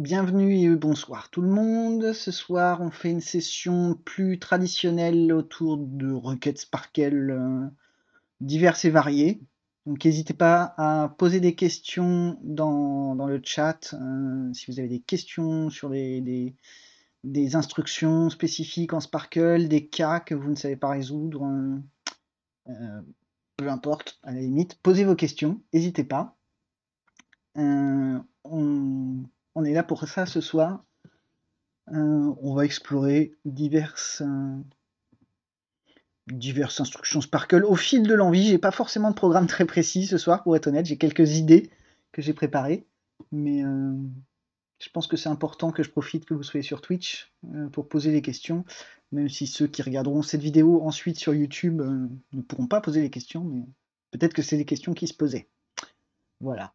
Bienvenue et bonsoir tout le monde. Ce soir, on fait une session plus traditionnelle autour de requêtes Sparkle euh, diverses et variées. Donc n'hésitez pas à poser des questions dans, le chat euh, si vous avez des questions sur les, des, instructions spécifiques en Sparkle, des cas que vous ne savez pas résoudre, euh, peu importe, à la limite, posez vos questions, n'hésitez pas. on on est là pour ça ce soir. Euh, on va explorer diverses, euh, diverses instructions Sparkle au fil de l'envie. J'ai pas forcément de programme très précis ce soir, pour être honnête. J'ai quelques idées que j'ai préparées, mais euh, je pense que c'est important que je profite que vous soyez sur Twitch pour poser des questions, même si ceux qui regarderont cette vidéo ensuite sur YouTube ne pourront pas poser les questions, mais peut-être que c'est des questions qui se posaient. Voilà.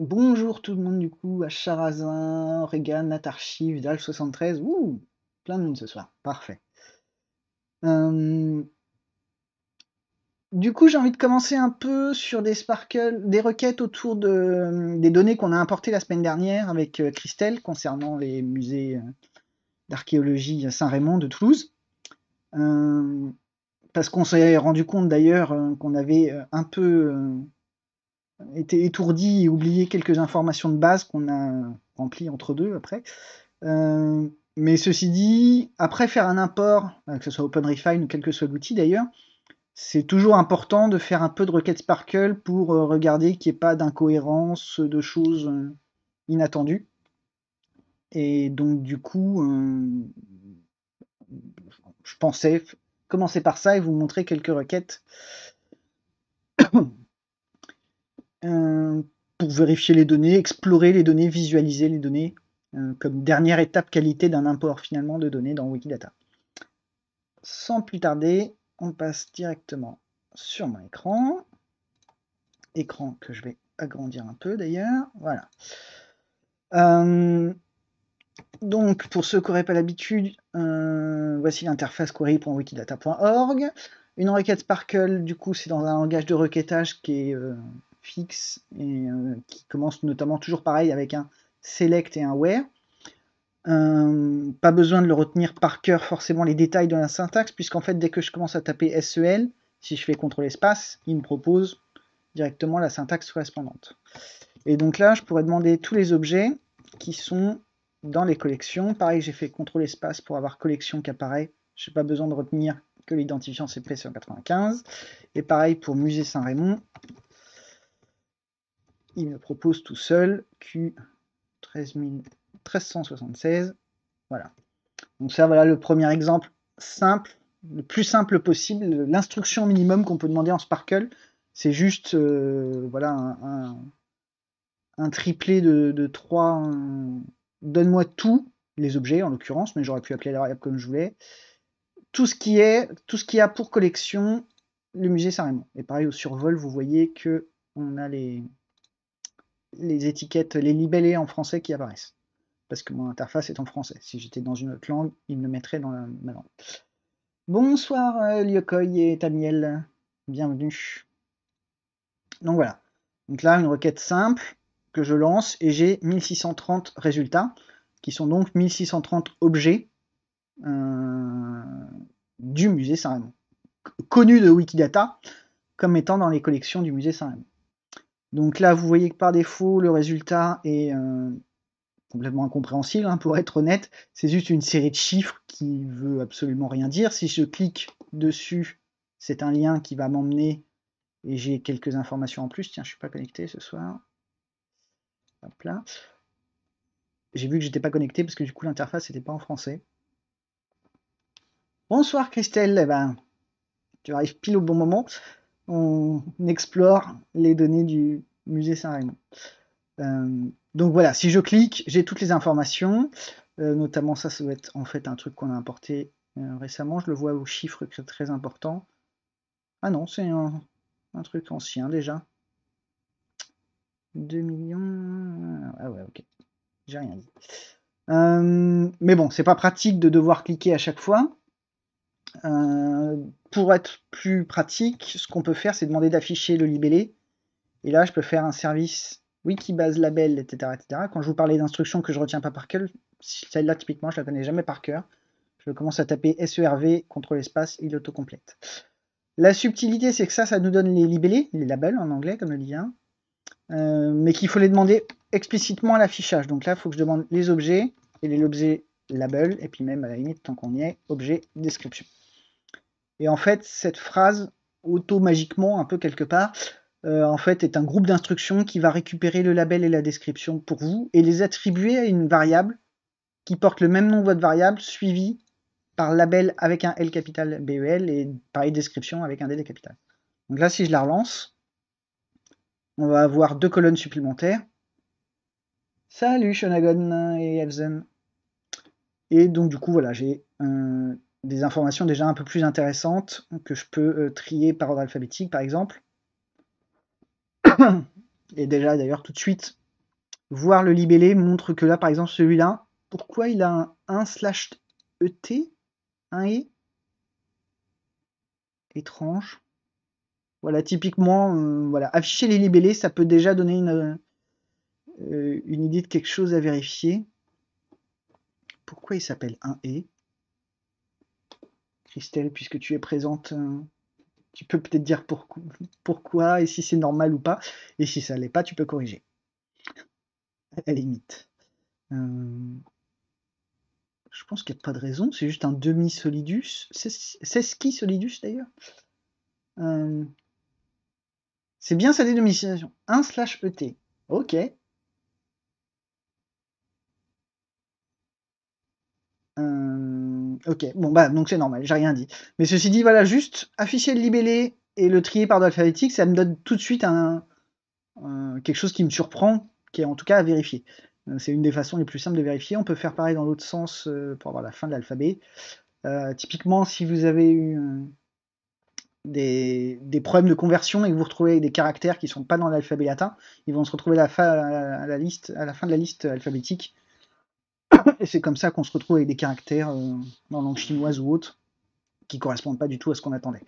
Bonjour tout le monde du coup, à Charazin, Regan, Natarchi, Vidal 73 ouh, plein de monde ce soir, parfait. Euh, du coup, j'ai envie de commencer un peu sur des sparkles, des requêtes autour de, euh, des données qu'on a importées la semaine dernière avec euh, Christelle concernant les musées d'archéologie Saint-Raymond de Toulouse. parce qu'on s'est rendu compte d'ailleurs qu'on avait un peu été étourdi et oublié quelques informations de base qu'on a remplies entre deux après. Euh, mais ceci dit, après faire un import, euh, que ce soit OpenRefine ou quel que soit l'outil d'ailleurs, c'est toujours important de faire un peu de requête Sparkle pour euh, regarder qu'il n'y ait pas d'incohérence, de choses inattendues. Et donc du coup, je pensais commencer par ça et vous montrer quelques requêtes euh, pour vérifier les données, explorer les données, visualiser les données euh, comme dernière étape qualité d'un import finalement de données dans Wikidata. Sans plus tarder, on passe directement sur mon écran. Écran que je vais agrandir un peu d'ailleurs. Voilà. Euh, donc, pour ceux qui n'auraient pas l'habitude, voici l'interface query.wikidata.org. Une requête Sparkle, du coup, c'est dans un langage de requêtage qui est, fixe et euh, qui commence notamment toujours pareil avec un select et un where. Euh, pas besoin de le retenir par cœur forcément les détails de la syntaxe, puisqu'en fait, dès que je commence à taper SEL, si je fais contrôle espace, il me propose directement la syntaxe correspondante. Et donc là, je pourrais demander tous les objets qui sont dans les collections. Pareil, j'ai fait contrôle espace pour avoir collection qui apparaît. Je n'ai pas besoin de retenir que l'identifiant cp 95. Et pareil pour Musée Saint-Raymond, il me propose tout seul Q 1376. Voilà. Donc ça, voilà le premier exemple simple, le plus simple possible. L'instruction minimum qu'on peut demander en Sparkle, c'est juste euh, voilà, un, un, triplé de, de 3. Donne-moi tout, les objets en l'occurrence, mais j'aurais pu appeler la variable comme je voulais. Tout ce qui est, tout ce qui a pour collection, le musée Saint-Raymond. Et pareil au survol, vous voyez que on a les, les étiquettes, les libellés en français qui apparaissent. Parce que mon interface est en français. Si j'étais dans une autre langue, il me mettrait dans la, ma langue. Bonsoir euh, et Tamiel, bienvenue. Donc voilà. Donc là, une requête simple que je lance et j'ai 1630 résultats, qui sont donc 1630 objets euh, du musée Saint-Raymond, connus de Wikidata comme étant dans les collections du musée Saint-Raymond. Donc là, vous voyez que par défaut, le résultat est euh, complètement incompréhensible, hein, pour être honnête. C'est juste une série de chiffres qui veut absolument rien dire. Si je clique dessus, c'est un lien qui va m'emmener et j'ai quelques informations en plus. Tiens, je ne suis pas connecté ce soir. Hop là. J'ai vu que je n'étais pas connecté parce que du coup l'interface n'était pas en français. Bonsoir Christelle, eh ben, tu arrives pile au bon moment on explore les données du musée Saint-Raymond. Euh, donc voilà, si je clique, j'ai toutes les informations, euh, notamment ça, ça doit être en fait un truc qu'on a importé euh, récemment, je le vois au chiffre très important. Ah non, c'est un, truc ancien déjà. 2 millions. Ah ouais, ok. J'ai rien dit. mais bon, c'est pas pratique de devoir cliquer à chaque fois. Euh, pour être plus pratique, ce qu'on peut faire, c'est demander d'afficher le libellé. Et là, je peux faire un service base label, etc., Quand je vous parlais d'instructions que je retiens pas par cœur, celle-là, typiquement, je la connais jamais par cœur. Je commence à taper SERV, contre l'espace, il autocomplète. La subtilité, c'est que ça, ça nous donne les libellés, les labels en anglais, comme le lien euh, mais qu'il faut les demander explicitement à l'affichage. Donc là, il faut que je demande les objets, et les objets label, et puis même à la limite, tant qu'on y est, objet description. Et en fait, cette phrase, auto-magiquement, un peu quelque part, euh, en fait, est un groupe d'instructions qui va récupérer le label et la description pour vous et les attribuer à une variable qui porte le même nom de votre variable suivie par label avec un L capital BEL et pareil description avec un DD capital. Donc là, si je la relance, on va avoir deux colonnes supplémentaires. Salut Shonagon et Elzen. Et donc du coup, voilà, j'ai un des informations déjà un peu plus intéressantes que je peux euh, trier par ordre alphabétique, par exemple. Et déjà, d'ailleurs, tout de suite, voir le libellé montre que là, par exemple, celui-là, pourquoi il a un 1 slash ET un et Étrange. Voilà, typiquement, euh, voilà, afficher les libellés, ça peut déjà donner une, euh, une idée de quelque chose à vérifier. Pourquoi il s'appelle un et Christelle, puisque tu es présente, euh, tu peux peut-être dire pourquoi et si c'est normal ou pas. Et si ça ne l'est pas, tu peux corriger. À la limite. Euh, je pense qu'il n'y a pas de raison. C'est juste un demi-solidus. C'est ce qui solidus d'ailleurs euh, C'est bien sa dénomination. Un slash ET. Ok ok, bon bah donc c'est normal, j'ai rien dit. Mais ceci dit, voilà, juste afficher le libellé et le trier par alphabétique, ça me donne tout de suite un, quelque chose qui me surprend, qui est en tout cas à vérifier. Euh, c'est une des façons les plus simples de vérifier. On peut faire pareil dans l'autre sens euh, pour avoir la fin de l'alphabet. Euh, typiquement, si vous avez eu des, problèmes de conversion et que vous retrouvez des caractères qui ne sont pas dans l'alphabet latin, ils vont se retrouver à la fin de la liste alphabétique et c'est comme ça qu'on se retrouve avec des caractères dans euh, langue chinoise ou autre qui correspondent pas du tout à ce qu'on attendait.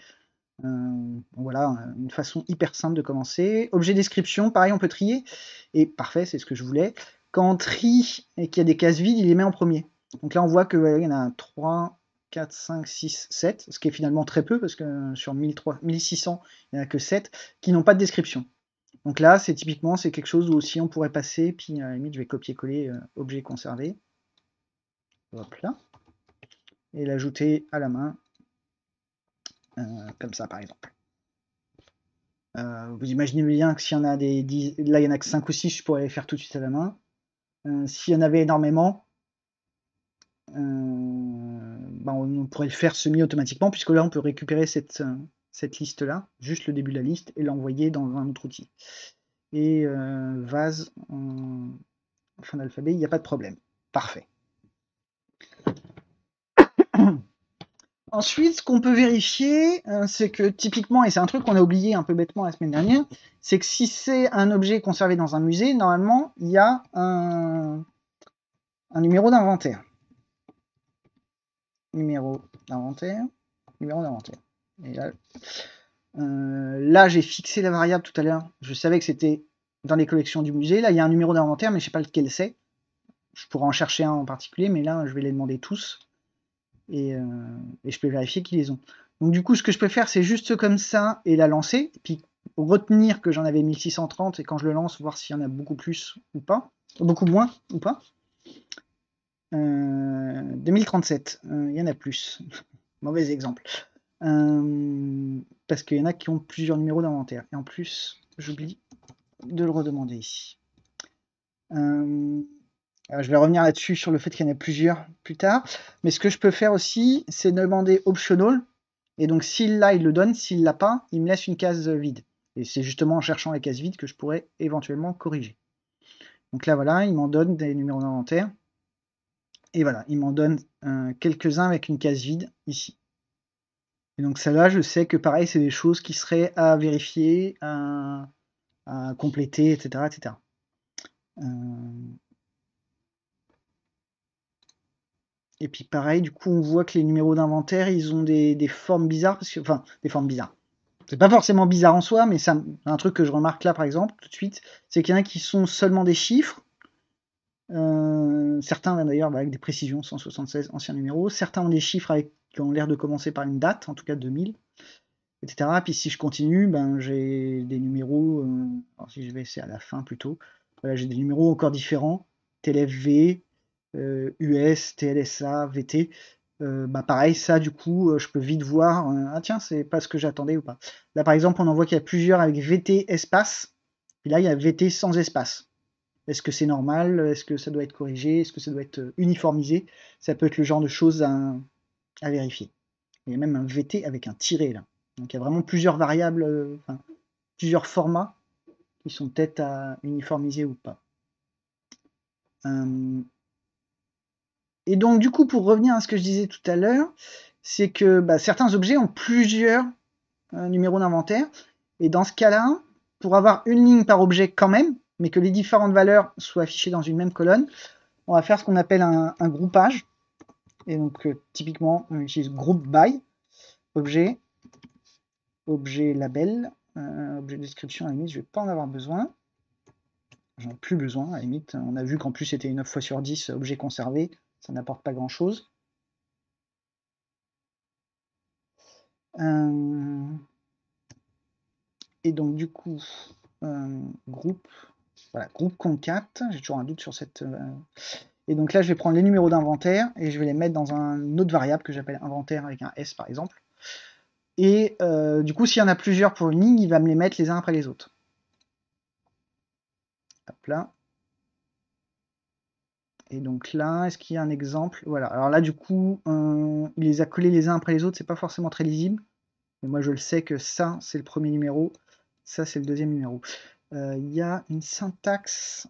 Euh, voilà, euh, une façon hyper simple de commencer. Objet description, pareil, on peut trier. Et parfait, c'est ce que je voulais. Quand on trie et qu'il y a des cases vides, il les met en premier. Donc là, on voit qu'il y en a 3, 4, 5, 6, 7, ce qui est finalement très peu, parce que sur 1600, il n'y en a que 7, qui n'ont pas de description. Donc là, c'est typiquement, c'est quelque chose où aussi on pourrait passer, puis à limite, je vais copier-coller objet conservé là. Et l'ajouter à la main. Euh, comme ça, par exemple. Euh, vous imaginez bien que s'il y en a des dix, là il y en a que 5 ou 6, je pourrais les faire tout de suite à la main. Euh, s'il y en avait énormément, ben, on, pourrait le faire semi-automatiquement, puisque là on peut récupérer cette, cette liste-là, juste le début de la liste, et l'envoyer dans un autre outil. Et vase en fin d'alphabet, il n'y a pas de problème. Parfait. Ensuite, ce qu'on peut vérifier, euh, c'est que typiquement, et c'est un truc qu'on a oublié un peu bêtement la semaine dernière, c'est que si c'est un objet conservé dans un musée, normalement, il y a un, numéro d'inventaire. Numéro d'inventaire. Numéro d'inventaire. là, euh, là j'ai fixé la variable tout à l'heure. Je savais que c'était dans les collections du musée. Là, il y a un numéro d'inventaire, mais je ne sais pas lequel c'est. Je pourrais en chercher un en particulier, mais là, je vais les demander tous. Euh, et, je peux vérifier qu'ils les ont. Donc du coup, ce que je peux faire, c'est juste comme ça et la lancer, puis retenir que j'en avais 1630 et quand je le lance, voir s'il y en a beaucoup plus ou pas, beaucoup moins ou pas. 2037, euh, euh, il y en a plus. Mauvais exemple. parce qu'il y en a qui ont plusieurs numéros d'inventaire. Et en plus, j'oublie de le redemander ici. Euh, je vais revenir là-dessus sur le fait qu'il y en a plusieurs plus tard. Mais ce que je peux faire aussi, c'est demander optional. Et donc, s'il l'a, il le donne. S'il l'a pas, il me laisse une case vide. Et c'est justement en cherchant les cases vides que je pourrais éventuellement corriger. Donc là, voilà, il m'en donne des numéros d'inventaire. Et voilà, il m'en donne euh, quelques-uns avec une case vide ici. Et donc celle-là, je sais que pareil, c'est des choses qui seraient à vérifier, à, compléter, etc. etc. Et puis pareil, du coup, on voit que les numéros d'inventaire, ils ont des, formes bizarres, parce enfin, des formes bizarres. C'est pas forcément bizarre en soi, mais ça, un truc que je remarque là, par exemple, tout de suite, c'est qu'il y en a qui sont seulement des chiffres. Euh, certains, d'ailleurs, bah, avec des précisions, 176, anciens numéros. Certains ont des chiffres avec, qui ont l'air de commencer par une date, en tout cas 2000, etc. Puis si je continue, ben, j'ai des numéros, euh, alors si je vais, c'est à la fin plutôt. Voilà, j'ai des numéros encore différents. TLFV, US, euh, TLSA, VT, euh, bah, pareil, ça du coup, euh, je peux vite voir, ah tiens, c'est pas ce que j'attendais ou pas. Là par exemple, on en voit qu'il y a plusieurs avec VT espace, et là il y a VT sans espace. Est-ce que c'est normal Est-ce que ça doit être corrigé Est-ce que ça doit être uniformisé Ça peut être le genre de choses à, vérifier. Il y a même un VT avec un tiré là. Donc il y a vraiment plusieurs variables, plusieurs formats qui sont peut-être à uniformiser ou pas. Et donc, du coup, pour revenir à ce que je disais tout à l'heure, c'est que bah, certains objets ont plusieurs euh, numéros d'inventaire. Et dans ce cas-là, pour avoir une ligne par objet quand même, mais que les différentes valeurs soient affichées dans une même colonne, on va faire ce qu'on appelle un, groupage. Et donc, euh, typiquement, on utilise group by, objet, objet label, euh, objet description, à limite, je ne vais pas en avoir besoin. J'en ai plus besoin, à limite. On a vu qu'en plus, c'était 9 fois sur 10 objet conservé ça n'apporte pas grand-chose. Euh, et donc du coup, euh, groupe, voilà, groupe concat, j'ai toujours un doute sur cette... Euh, et donc là, je vais prendre les numéros d'inventaire et je vais les mettre dans un autre variable que j'appelle inventaire avec un S par exemple. Et du coup, s'il y en a plusieurs pour une ligne, il va me les mettre les uns après les autres. Hop là. Et donc là, est-ce qu'il y a un exemple Voilà. Alors là, du coup, euh, il les a collés les uns après les autres. C'est pas forcément très lisible. Mais moi, je le sais que ça, c'est le premier numéro. Ça, c'est le deuxième numéro. Euh, il y a une syntaxe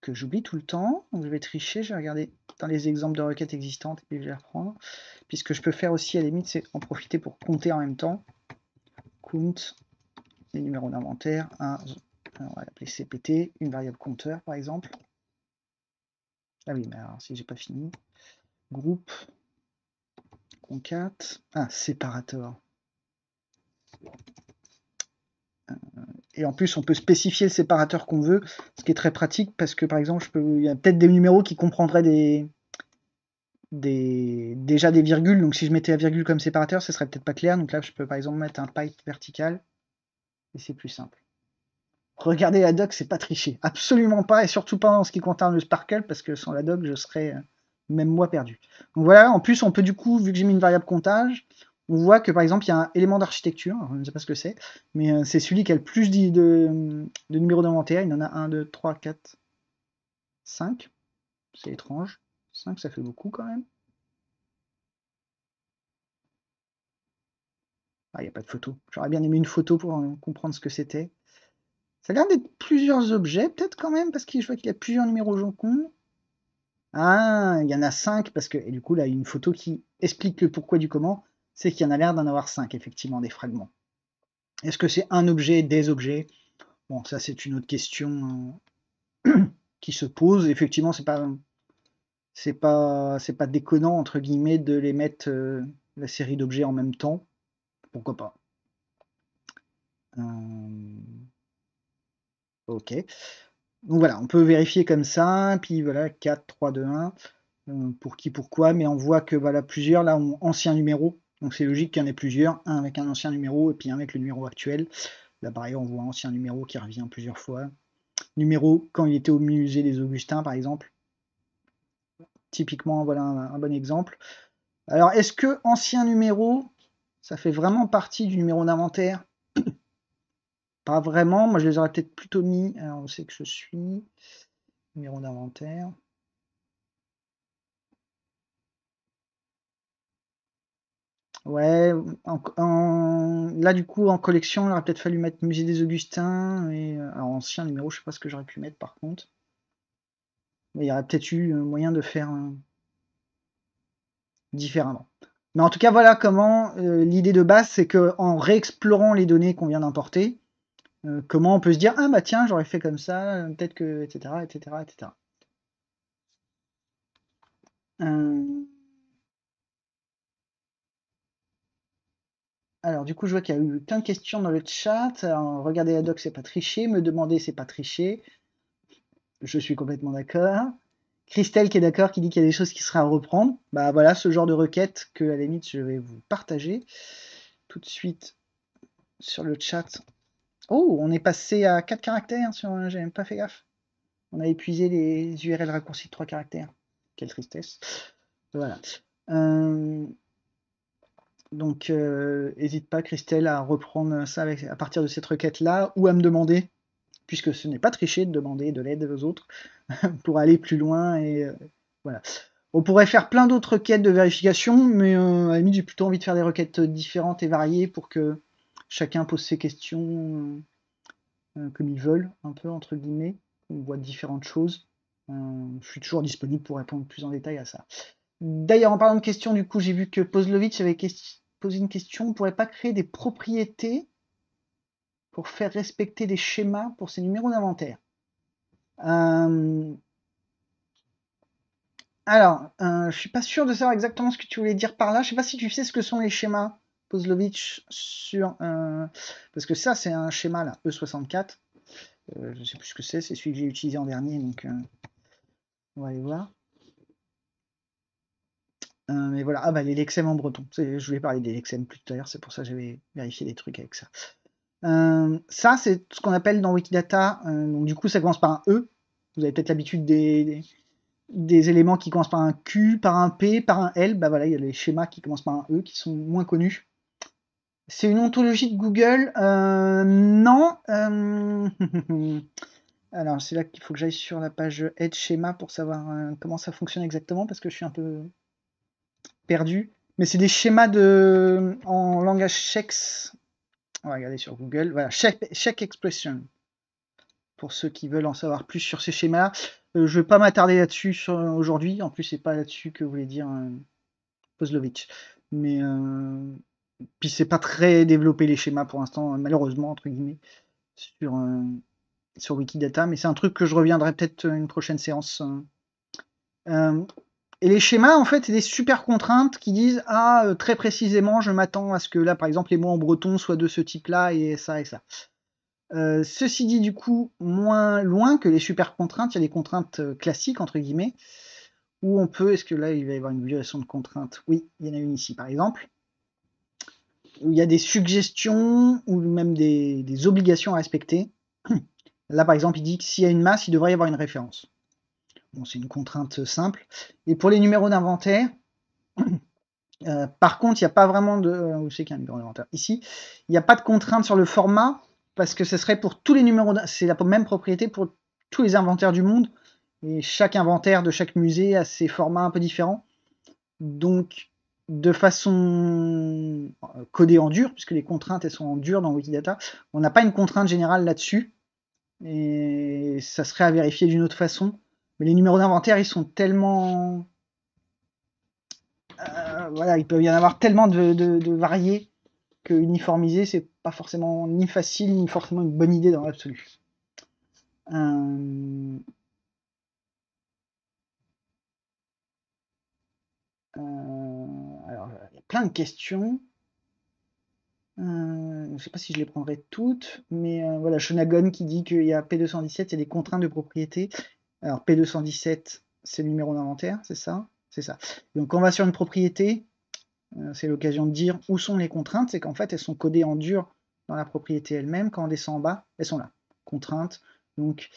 que j'oublie tout le temps. Donc, je vais tricher. Je vais regarder dans les exemples de requêtes existantes et je vais reprendre. Puis je peux faire aussi, à la limite, c'est en profiter pour compter en même temps. Count, les numéros d'inventaire. on va l'appeler CPT, une variable compteur, par exemple. Ah oui, mais alors si j'ai pas fini. Groupe, concat, ah, séparateur. Euh, et en plus, on peut spécifier le séparateur qu'on veut, ce qui est très pratique parce que par exemple, il y a peut-être des numéros qui comprendraient déjà des virgules. Donc si je mettais la virgule comme séparateur, ce serait peut-être pas clair. Donc là, je peux par exemple mettre un pipe vertical et c'est plus simple regardez la doc, c'est pas tricher. Absolument pas, et surtout pas en ce qui concerne le Sparkle, parce que sans la doc, je serais euh, même moi perdu. Donc voilà, en plus, on peut du coup, vu que j'ai mis une variable comptage, on voit que par exemple, il y a un élément d'architecture, je ne sais pas ce que c'est, mais euh, c'est celui qui a le plus de, de, de numéros d'inventaire. Il y en a 1, 2, 3, 4, 5. C'est étrange. 5, ça fait beaucoup quand même. Ah, il n'y a pas de photo. J'aurais bien aimé une photo pour euh, comprendre ce que c'était. Ça a l'air d'être plusieurs objets, peut-être quand même, parce que je vois qu'il y a plusieurs numéros Joncon. Ah, il y en a 5, parce que, et du coup, là, une photo qui explique le pourquoi du comment, c'est qu'il y en a l'air d'en avoir 5, effectivement, des fragments. Est-ce que c'est un objet, des objets Bon, ça, c'est une autre question euh, qui se pose. Effectivement, c'est pas. C'est pas, c'est pas déconnant, entre guillemets, de les mettre euh, la série d'objets en même temps. Pourquoi pas euh, Ok. Donc voilà, on peut vérifier comme ça, puis voilà, 4, 3, 2, 1, pour qui, pourquoi, mais on voit que voilà, plusieurs là ont ancien numéro, donc c'est logique qu'il y en ait plusieurs, un avec un ancien numéro et puis un avec le numéro actuel. Là pareil, on voit ancien numéro qui revient plusieurs fois. Numéro quand il était au musée des Augustins, par exemple. Typiquement, voilà un bon exemple. Alors, est-ce que ancien numéro, ça fait vraiment partie du numéro d'inventaire pas vraiment. Moi, je les aurais peut-être plutôt mis. Alors, on sait que je suis. Numéro d'inventaire. Ouais, là du coup en collection, il aurait peut-être fallu mettre Musée des Augustins et euh, alors ancien numéro, je sais pas ce que j'aurais pu mettre par contre. il y aurait peut-être eu euh, moyen de faire différemment. Mais en tout cas, voilà comment euh, l'idée de base, c'est que en réexplorant les données qu'on vient d'importer, euh, comment on peut se dire ah bah tiens j'aurais fait comme ça peut-être que etc etc etc Alors du coup je vois qu'il y a eu plein de questions dans le chat. regardez la doc c'est pas tricher, me demander c'est pas tricher. Je suis complètement d'accord. Christelle qui est d'accord, qui dit qu'il y a des choses qui seraient à reprendre. Bah voilà, ce genre de requête que à la limite je vais vous partager tout de suite sur le chat. Oh, on est passé à 4 caractères sur un, j'ai même pas fait gaffe. On a épuisé les URL raccourcis de 3 caractères. Quelle tristesse. Voilà. Euh, donc, n'hésite euh, pas, Christelle, à reprendre ça à partir de cette requête-là ou à me demander, puisque ce n'est pas tricher de demander de l'aide aux autres pour aller plus loin. Et euh, voilà. On pourrait faire plein d'autres requêtes de vérification, mais à la limite, j'ai plutôt envie de faire des requêtes différentes et variées pour que chacun pose ses questions euh, euh, comme il veut, un peu entre guillemets. On voit différentes choses. Euh, je suis toujours disponible pour répondre plus en détail à ça. D'ailleurs, en parlant de questions, du coup, j'ai vu que Pozlovic avait posé une question. On ne pourrait pas créer des propriétés pour faire respecter des schémas pour ces numéros d'inventaire Alors, je je suis pas sûr de savoir exactement ce que tu voulais dire par là. Je ne sais pas si tu sais ce que sont les schémas. Pozlovic sur un. Parce que ça, c'est un schéma, là, E64. Euh, je ne sais plus ce que c'est, c'est celui que j'ai utilisé en dernier, donc euh, on va aller voir. Euh, mais voilà, ah bah les Lexem en breton. Je vais parler des Lexem plus tard, c'est pour ça que j'avais vérifié des trucs avec ça. ça, c'est ce qu'on appelle dans Wikidata, donc du coup, ça commence par un E. Vous avez peut-être l'habitude des, des, éléments qui commencent par un Q, par un P, par un L. Bah voilà, il y a les schémas qui commencent par un E qui sont moins connus. C'est une ontologie de Google euh, Non. Euh, alors, c'est là qu'il faut que j'aille sur la page Head Schema pour savoir euh, comment ça fonctionne exactement, parce que je suis un peu perdu. Mais c'est des schémas de... en langage Shex. On va regarder sur Google. Voilà, Expression. Pour ceux qui veulent en savoir plus sur ces schémas je ne vais pas m'attarder là-dessus aujourd'hui. En plus, c'est pas là-dessus que voulait dire Poslovitch. Mais puis c'est pas très développé les schémas pour l'instant, malheureusement, entre guillemets, sur, euh, Wikidata, mais c'est un truc que je reviendrai peut-être euh, une prochaine séance. Hein. Euh, et les schémas, en fait, c'est des super contraintes qui disent Ah, très précisément, je m'attends à ce que là, par exemple, les mots en breton soient de ce type-là et ça et ça. ceci dit, du coup, moins loin que les super contraintes, il y a des contraintes classiques, entre guillemets, où on peut, est-ce que là, il va y avoir une violation de contraintes Oui, il y en a une ici, par exemple où il y a des suggestions ou même des, obligations à respecter. Là, par exemple, il dit que s'il y a une masse, il devrait y avoir une référence. Bon, c'est une contrainte simple. Et pour les numéros d'inventaire, euh, par contre, il n'y a pas vraiment de. Euh, où c'est qu'il y a un numéro d'inventaire Ici, il n'y a pas de contrainte sur le format, parce que ce serait pour tous les numéros. C'est la même propriété pour tous les inventaires du monde. Et chaque inventaire de chaque musée a ses formats un peu différents. Donc, de façon euh, codée en dur, puisque les contraintes elles sont en dur dans Wikidata, on n'a pas une contrainte générale là-dessus, et ça serait à vérifier d'une autre façon. Mais les numéros d'inventaire, ils sont tellement. Euh, voilà, il peut y en avoir tellement de, variés que uniformiser, c'est pas forcément ni facile, ni forcément une bonne idée dans l'absolu. Euh, plein de questions. Euh, je sais pas si je les prendrai toutes, mais euh, voilà, Shonagon qui dit qu'il y a P217, c'est des contraintes de propriété. Alors P217, c'est le numéro d'inventaire, c'est ça C'est ça. Donc quand on va sur une propriété, euh, c'est l'occasion de dire où sont les contraintes. C'est qu'en fait, elles sont codées en dur dans la propriété elle-même. Quand on descend en bas, elles sont là. Contraintes. Donc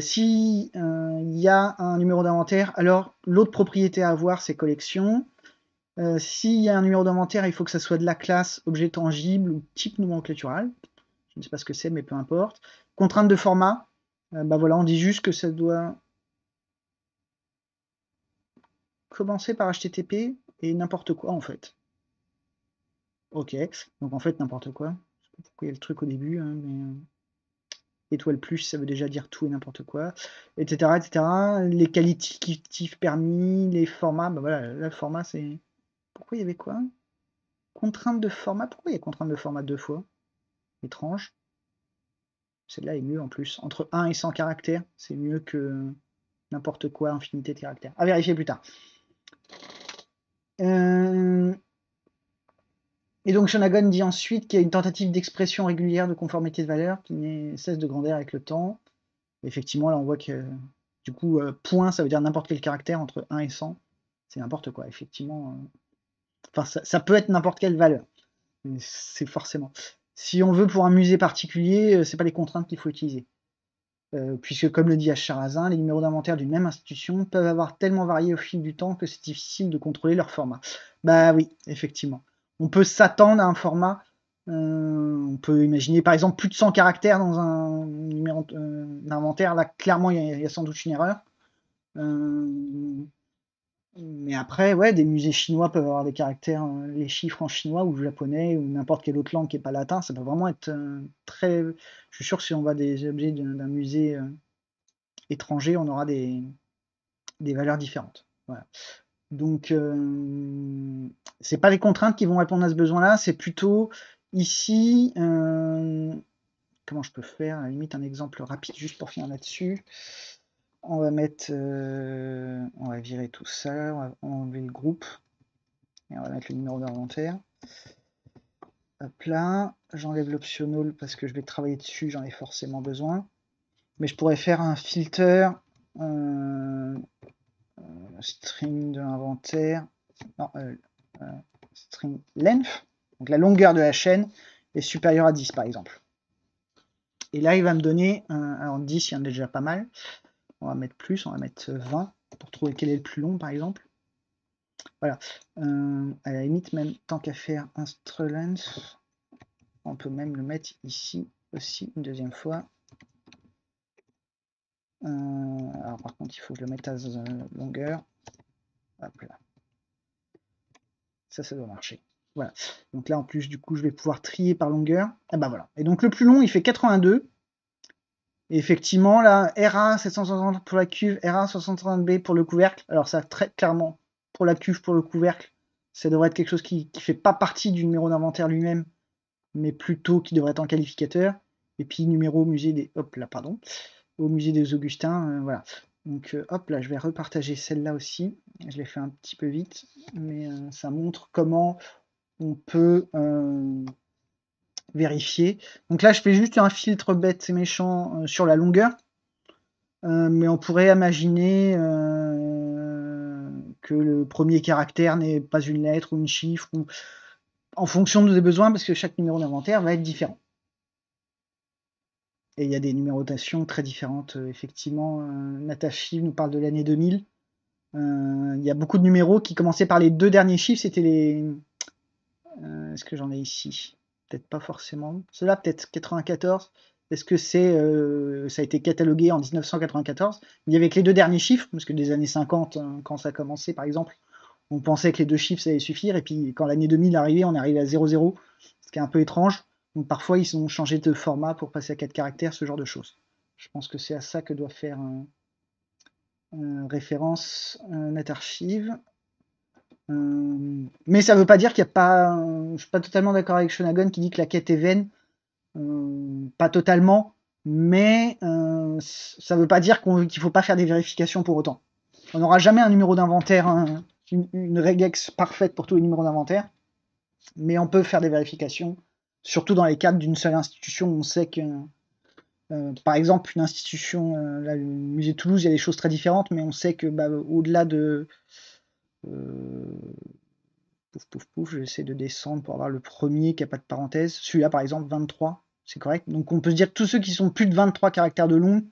si il y a un numéro d'inventaire, alors l'autre propriété à avoir, c'est collection. Euh, s'il y a un numéro d'inventaire, il faut que ça soit de la classe objet tangible ou type nomenclatural. Je ne sais pas ce que c'est, mais peu importe. Contrainte de format, euh, bah voilà, on dit juste que ça doit commencer par HTTP et n'importe quoi en fait. Ok, donc en fait n'importe quoi. Je sais pas pourquoi il y a le truc au début, hein, mais euh, étoile plus, ça veut déjà dire tout et n'importe quoi, etc., etc. Les qualitatives permis, les formats, ben voilà, le format c'est pourquoi il y avait quoi Contrainte de format Pourquoi il y a contrainte de format deux fois Étrange. Celle-là est mieux en plus. Entre 1 et 100 caractères, c'est mieux que n'importe quoi, infinité de caractères. À vérifier plus tard. Euh, et donc Shonagon dit ensuite qu'il y a une tentative d'expression régulière de conformité de valeur qui cesse de grandir avec le temps. effectivement, là, on voit que du coup, euh, point, ça veut dire n'importe quel caractère entre 1 et 100. C'est n'importe quoi. Effectivement, Enfin, ça, peut être n'importe quelle valeur. C'est forcément. Si on veut pour un musée particulier, euh, c'est pas les contraintes qu'il faut utiliser. Euh, puisque, comme le dit Charazin, les numéros d'inventaire d'une même institution peuvent avoir tellement varié au fil du temps que c'est difficile de contrôler leur format. Bah oui, effectivement. On peut s'attendre à un format. Euh, on peut imaginer par exemple plus de 100 caractères dans un numéro d'inventaire. Là, clairement, il y, y, a sans doute une erreur. Mais après, ouais, des musées chinois peuvent avoir des caractères, euh, les chiffres en chinois ou japonais ou n'importe quelle autre langue qui n'est pas latin. Ça peut vraiment être euh, très. Je suis sûr que si on va des objets d'un musée euh, étranger, on aura des, valeurs différentes. Donc, ce c'est pas les contraintes qui vont répondre à ce besoin-là, c'est plutôt ici. comment je peux faire à la limite un exemple rapide juste pour finir là-dessus. On va mettre, euh, on va virer tout ça, on va enlever le groupe et on va mettre le numéro d'inventaire. Hop là, j'enlève l'optional parce que je vais travailler dessus, j'en ai forcément besoin. Mais je pourrais faire un filter euh, euh, string de l'inventaire, string length, donc la longueur de la chaîne est supérieure à 10 par exemple. Et là, il va me donner, alors 10, il y en a déjà pas mal, on va mettre plus, on va mettre 20 pour trouver quel est le plus long par exemple. Voilà, euh, à la limite même tant qu'à faire un strelance, on peut même le mettre ici aussi une deuxième fois. Euh, alors par contre il faut que je le mette à longueur. Hop Ça, ça doit marcher. Voilà. Donc là en plus du coup je vais pouvoir trier par longueur. Et ah ben bah voilà. Et donc le plus long il fait 82 effectivement, là, RA760 pour la cuve, RA630B pour le couvercle. Alors, ça, très clairement, pour la cuve, pour le couvercle, ça devrait être quelque chose qui ne fait pas partie du numéro d'inventaire lui-même, mais plutôt qui devrait être en qualificateur. Et puis, numéro au musée des. Hop là, pardon. Au musée des Augustins, euh, voilà. Donc, euh, hop là, je vais repartager celle-là aussi. Je l'ai fait un petit peu vite, mais euh, ça montre comment on peut vérifier. Donc là, je fais juste un filtre bête et méchant euh, sur la longueur. Euh, mais on pourrait imaginer euh, que le premier caractère n'est pas une lettre ou une chiffre, ou en fonction de nos besoins, parce que chaque numéro d'inventaire va être différent. Et il y a des numérotations très différentes. Effectivement, Natachi nous parle de l'année 2000. il y a beaucoup de numéros qui commençaient par les deux derniers chiffres. C'était les. Est-ce que j'en ai ici peut-être pas forcément. Cela, peut-être 94. Est-ce que c'est, euh, ça a été catalogué en 1994 Il y avait que les deux derniers chiffres, parce que des années 50, hein, quand ça a commencé, par exemple, on pensait que les deux chiffres, ça allait suffire. Et puis, quand l'année 2000 arrivait, on arrivé à 0,0, ce qui est un peu étrange. Donc, parfois, ils ont changé de format pour passer à quatre caractères, ce genre de choses. Je pense que c'est à ça que doit faire référence notre archive. Euh, mais ça veut pas dire qu'il n'y a pas. Euh, je ne suis pas totalement d'accord avec Shonagon qui dit que la quête est vaine. Euh, pas totalement, mais ça ne veut pas dire qu'il ne faut pas faire des vérifications pour autant. On n'aura jamais un numéro d'inventaire, une, regex parfaite pour tous les numéros d'inventaire, mais on peut faire des vérifications, surtout dans les cadres d'une seule institution. On sait que, par exemple, une institution, le musée de Toulouse, il y a des choses très différentes, mais on sait que bah, au-delà de euh, pouf, pouf, pouf, j'essaie de descendre pour avoir le premier qui n'a pas de parenthèse. Celui-là, par exemple, 23, c'est correct. Donc on peut se dire que tous ceux qui sont plus de 23 caractères de long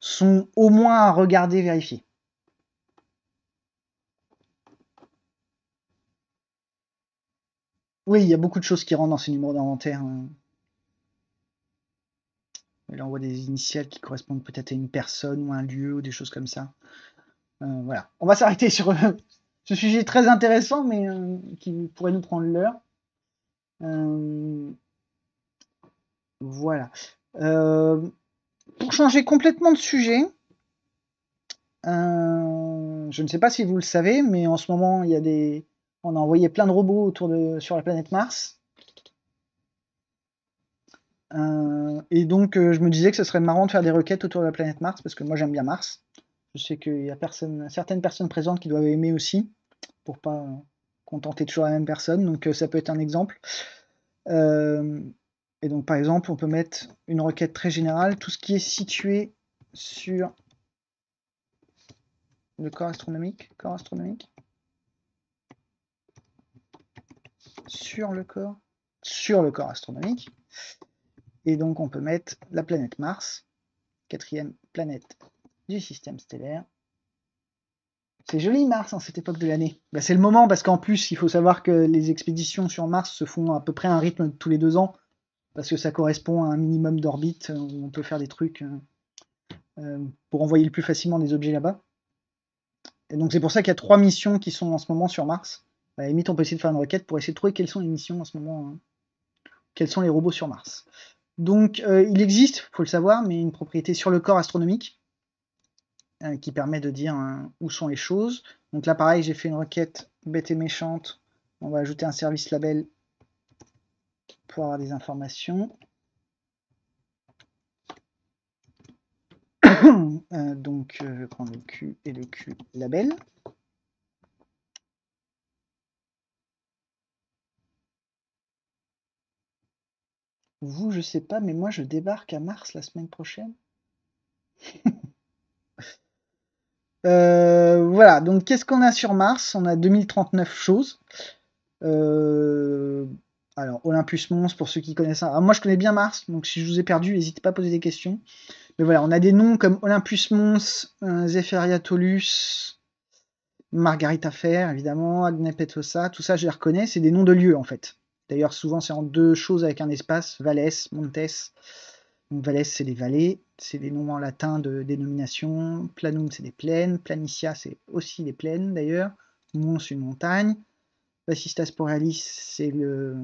sont au moins à regarder, vérifier. Oui, il y a beaucoup de choses qui rentrent dans ces numéros d'inventaire. Hein. Là, on voit des initiales qui correspondent peut-être à une personne ou un lieu ou des choses comme ça. Euh, voilà. On va s'arrêter sur ce sujet est très intéressant, mais euh, qui pourrait nous prendre l'heure. Euh, voilà. Euh, pour changer complètement de sujet, je ne sais pas si vous le savez, mais en ce moment, il des, on a envoyé plein de robots autour de sur la planète Mars. et donc, je me disais que ce serait marrant de faire des requêtes autour de la planète Mars parce que moi, j'aime bien Mars. Je sais qu'il y a personne, certaines personnes présentes qui doivent aimer aussi, pour pas contenter toujours la même personne. Donc euh, ça peut être un exemple. Euh, et donc par exemple, on peut mettre une requête très générale, tout ce qui est situé sur le corps astronomique, corps astronomique, sur le corps, sur le corps astronomique. Et donc on peut mettre la planète Mars, quatrième planète du système stellaire. C'est joli Mars en hein, cette époque de l'année. Bah, c'est le moment parce qu'en plus, il faut savoir que les expéditions sur Mars se font à peu près à un rythme tous les deux ans parce que ça correspond à un minimum d'orbite euh, où on peut faire des trucs euh, euh, pour envoyer le plus facilement des objets là-bas. Et donc c'est pour ça qu'il y a trois missions qui sont en ce moment sur Mars. À bah, on peut essayer de faire une requête pour essayer de trouver quelles sont les missions en ce moment, hein. quels sont les robots sur Mars. Donc il existe, il faut le savoir, mais une propriété sur le corps astronomique euh, qui permet de dire hein, où sont les choses. Donc là, pareil, j'ai fait une requête bête et méchante. On va ajouter un service label pour avoir des informations. Euh, donc, euh, je vais prendre le Q et le Q label. Vous, je sais pas, mais moi, je débarque à Mars la semaine prochaine. Euh, voilà, donc qu'est-ce qu'on a sur Mars On a 2039 choses. Euh, alors, Olympus Mons, pour ceux qui connaissent ça. moi, je connais bien Mars, donc si je vous ai perdu, n'hésitez pas à poser des questions. Mais voilà, on a des noms comme Olympus Mons, euh, Zephyria Tolus, Margarita Fer, évidemment, Agnepetosa, tout ça, je les reconnais, c'est des noms de lieux, en fait. D'ailleurs, souvent, c'est en deux choses avec un espace, Valles, Montes. Donc, c'est les vallées, c'est les noms en latin de dénomination. Planum, c'est des plaines. Planitia, c'est aussi des plaines d'ailleurs. Mons, une montagne. Bassista Porealis, c'est le,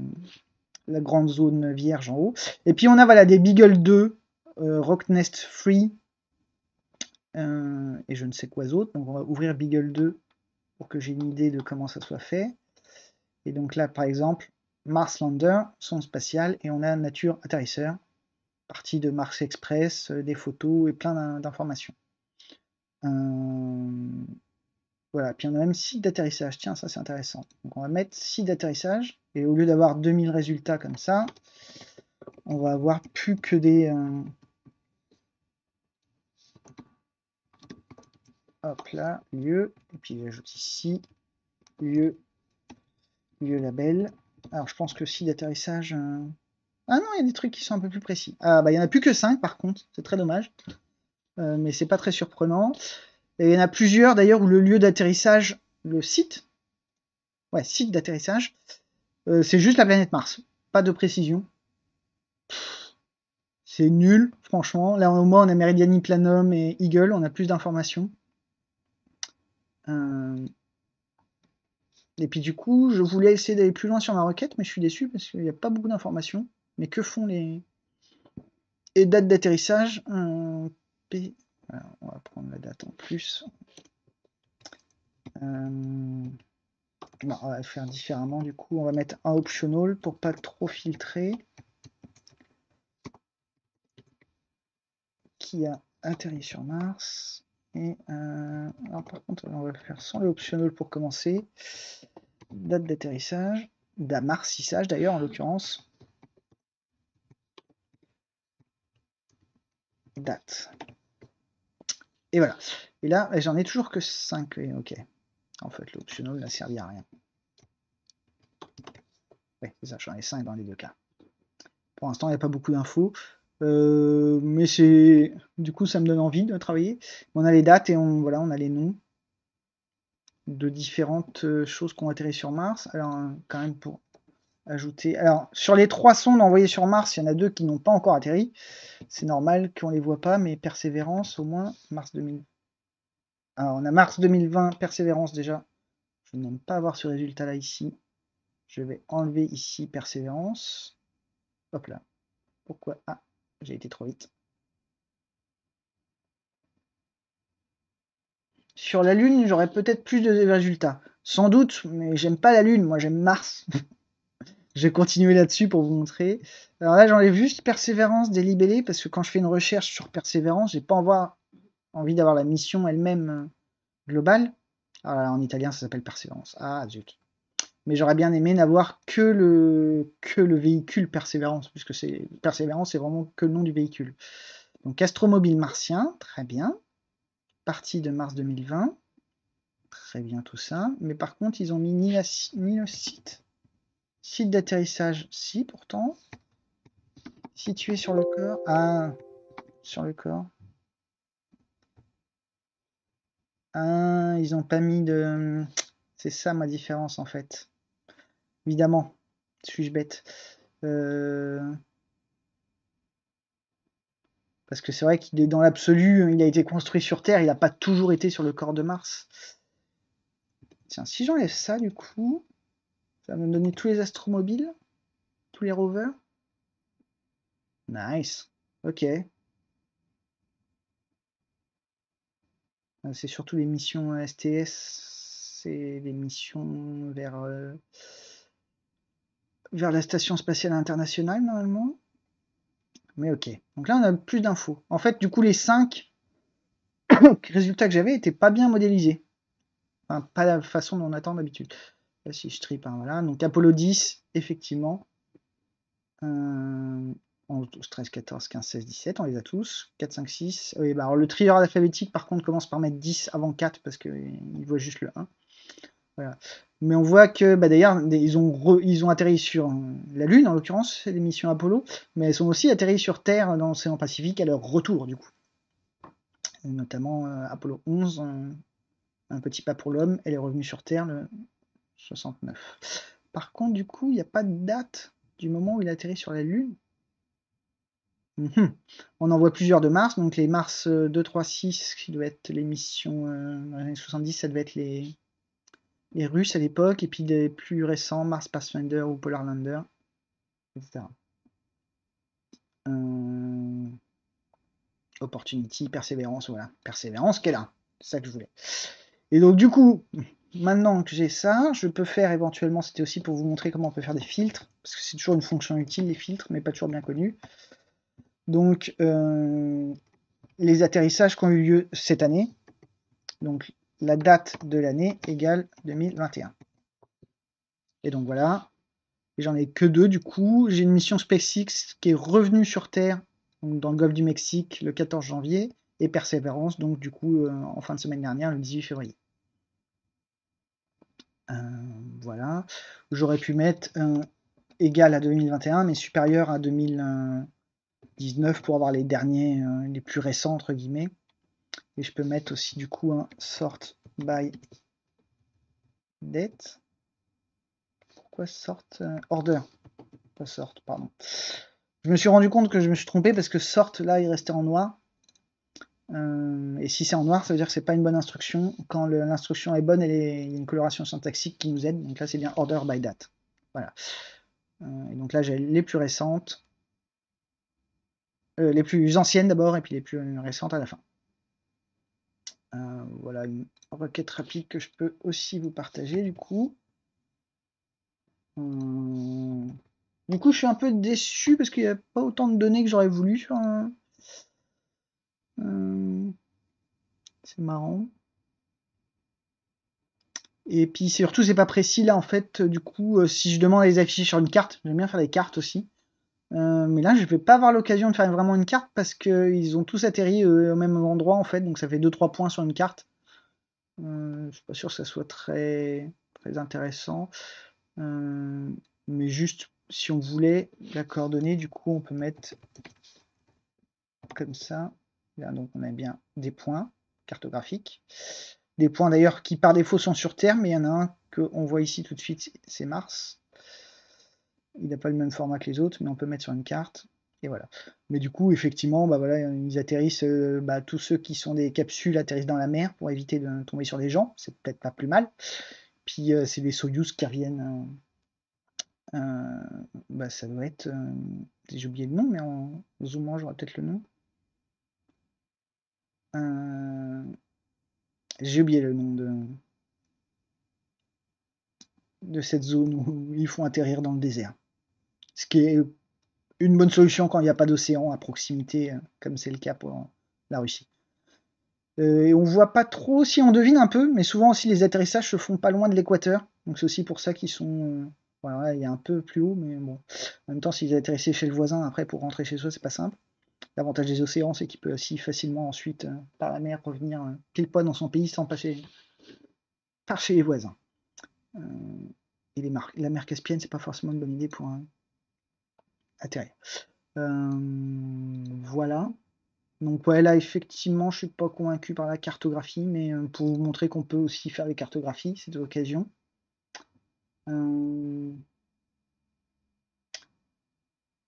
la grande zone vierge en haut. Et puis on a voilà, des Beagle 2, euh, Rock Rocknest Free, euh, et je ne sais quoi d'autre. Donc on va ouvrir Beagle 2 pour que j'ai une idée de comment ça soit fait. Et donc là, par exemple, Mars Lander son spatial, et on a Nature Atterrisseur partie de Mars Express, euh, des photos et plein d'informations. Euh, voilà, puis on a même site d'atterrissage. Tiens, ça c'est intéressant. Donc on va mettre site d'atterrissage. Et au lieu d'avoir 2000 résultats comme ça, on va avoir plus que des... Euh, hop là, lieu. Et puis j'ajoute ici, lieu, lieu label. Alors je pense que site d'atterrissage... Ah non, il y a des trucs qui sont un peu plus précis. Ah bah il n'y en a plus que 5 par contre, c'est très dommage. Euh, mais c'est pas très surprenant. il y en a plusieurs d'ailleurs où le lieu d'atterrissage, le site, ouais, site d'atterrissage, euh, c'est juste la planète Mars. Pas de précision. C'est nul, franchement. Là au moins on a Meridiani Planum et Eagle, on a plus d'informations. Euh, et puis du coup, je voulais essayer d'aller plus loin sur ma requête, mais je suis déçu parce qu'il n'y a pas beaucoup d'informations. Mais que font les. Et date d'atterrissage on va prendre la date en plus. Euh, bah, on va faire différemment du coup. On va mettre un optional pour pas trop filtrer. Qui a atterri sur Mars. Et euh, par contre, on va faire sans le optional pour commencer. Date d'atterrissage, marcissage d'ailleurs en l'occurrence. date. Et voilà. Et là, j'en ai toujours que 5. Et ok. En fait, l'optional n'a servi à rien. Oui, c'est ça, j'en ai 5 dans les deux cas. Pour l'instant, il n'y a pas beaucoup d'infos. Euh, mais c'est. Du coup, ça me donne envie de travailler. On a les dates et on, voilà, on a les noms de différentes euh, choses qu'on ont atterri sur Mars. Alors, hein, quand même, pour ajouter. Alors, sur les trois sondes envoyées sur Mars, il y en a deux qui n'ont pas encore atterri. C'est normal qu'on ne les voit pas, mais Persévérance, au moins, Mars 2000. Alors, on a Mars 2020, Persévérance déjà. Je n'aime pas avoir ce résultat-là ici. Je vais enlever ici Persévérance. Hop là. Pourquoi Ah, j'ai été trop vite. Sur la Lune, j'aurais peut-être plus de résultats. Sans doute, mais j'aime pas la Lune, moi j'aime Mars. je vais continuer là-dessus pour vous montrer. Alors là, j'enlève juste persévérance des parce que quand je fais une recherche sur persévérance, j'ai pas envie d'avoir la mission elle-même euh, globale. Alors ah là, en italien, ça s'appelle persévérance. Ah zut. Mais j'aurais bien aimé n'avoir que le, véhicule persévérance, puisque c'est persévérance, c'est vraiment que le nom du véhicule. Donc astromobile martien, très bien. Partie de mars 2020. Très bien tout ça. Mais par contre, ils ont mis ni le site Site d'atterrissage, si pourtant. Situé sur le corps. Ah, sur le corps. Ah, ils n'ont pas mis de... C'est ça ma différence en fait. Évidemment, suis-je bête euh, Parce que c'est vrai qu'il est dans l'absolu, il a été construit sur Terre, il n'a pas toujours été sur le corps de Mars. Tiens, si j'enlève ça du coup, ça va me donner tous les astromobiles Tous les rovers Nice. Ok. Euh, c'est surtout les missions STS euh, c'est les missions vers, euh, vers la Station spatiale internationale normalement. Mais ok. Donc là, on a plus d'infos. En fait, du coup, les cinq résultats que j'avais n'étaient pas bien modélisés. pas la façon dont on attend d'habitude si je tripe, hein, voilà. Donc Apollo 10, effectivement. 11, 13, 14, 15, 16, 17, on les a tous. 4, 5, 6. Oui, bah alors le trieur alphabétique, par contre, commence par mettre 10 avant 4 parce qu'il voit juste le 1. Voilà. Mais on voit que, bah, d'ailleurs, ils ont, ils ont atterri sur la Lune, en l'occurrence, les missions Apollo, mais elles sont aussi atterries sur Terre dans l'océan Pacifique à leur retour, du coup. notamment euh, Apollo 11, un, un, petit pas pour l'homme, elle est revenue sur Terre le, 69. Par contre, du coup, il n'y a pas de date du moment où il atterrit sur la Lune. Mhm. On en voit plusieurs de Mars, donc les Mars 2, 3, 6, qui doit être euh, les missions 70, ça devait être les, les Russes à l'époque, et puis des plus récents, Mars Pathfinder ou Polar Lander, euh, Opportunity, Persévérance, voilà. Persévérance qu'elle a, c'est ça que je voulais. Et donc du coup, maintenant que j'ai ça, je peux faire éventuellement, c'était aussi pour vous montrer comment on peut faire des filtres, parce que c'est toujours une fonction utile, les filtres, mais pas toujours bien connue. Donc, euh, les atterrissages qui ont eu lieu cette année, donc la date de l'année égale 2021. Et donc voilà, j'en ai que deux du coup. J'ai une mission SpaceX qui est revenue sur Terre dans le golfe du Mexique le 14 janvier et Perseverance, donc du coup euh, en fin de semaine dernière, le 18 février. Euh, voilà. J'aurais pu mettre égal à 2021, mais supérieur à 2019 pour avoir les derniers, euh, les plus récents, entre guillemets. Et je peux mettre aussi du coup un sort by date. Pourquoi sort euh, order Pas sort, pardon. Je me suis rendu compte que je me suis trompé parce que sort là il restait en noir. Euh, et si c'est en noir, ça veut dire que c'est pas une bonne instruction. Quand l'instruction est bonne, elle il y a une coloration syntaxique qui nous aide. Donc là, c'est bien order by date. Voilà. Euh, donc là, j'ai les plus récentes, euh, les plus anciennes d'abord, et puis les plus récentes à la fin. voilà une requête rapide que je peux aussi vous partager du coup. Du coup, je suis un peu déçu parce qu'il n'y a pas autant de données que j'aurais voulu euh, c'est marrant. Et puis surtout, c'est pas précis là en fait. Du coup, euh, si je demande à les afficher sur une carte, j'aime bien faire des cartes aussi. Euh, mais là, je vais pas avoir l'occasion de faire vraiment une carte parce qu'ils ont tous atterri au même endroit en fait. Donc ça fait 2-3 points sur une carte. je suis pas sûr que ça soit très, très intéressant. mais juste si on voulait la coordonnée, du coup, on peut mettre comme ça. Donc on a bien des points cartographiques. Des points d'ailleurs qui par défaut sont sur Terre, mais il y en a un qu'on voit ici tout de suite, c'est Mars. Il n'a pas le même format que les autres, mais on peut mettre sur une carte. Et voilà. Mais du coup, effectivement, bah voilà, ils atterrissent, euh, bah, tous ceux qui sont des capsules atterrissent dans la mer pour éviter de tomber sur des gens. C'est peut-être pas plus mal. Puis euh, c'est les Soyuz qui reviennent. Euh, bah, ça doit être. J'ai oublié le nom, mais en zoomant, j'aurai peut-être le nom. Euh, j'ai oublié le nom de... cette zone où ils font atterrir dans le désert. Ce qui est une bonne solution quand il n'y a pas d'océan à proximité, euh, comme c'est le cas pour la Russie. Euh, et on voit pas trop, si on devine un peu, mais souvent aussi les atterrissages se font pas loin de l'équateur. Donc c'est aussi pour ça qu'ils sont. voilà, il y a un peu plus haut, mais bon. En même temps, s'ils atterrissaient chez le voisin après pour rentrer chez soi, c'est pas simple. L'avantage des océans, c'est qu'il peut aussi facilement ensuite, euh, par la mer, revenir quelque euh, pile dans son pays sans passer par chez les voisins. Euh, et la mer Caspienne, c'est pas forcément une bonne idée pour un atterrir. voilà. Donc ouais, là effectivement, je suis pas convaincu par la cartographie, mais pour vous montrer qu'on peut aussi faire des cartographies, c'est l'occasion.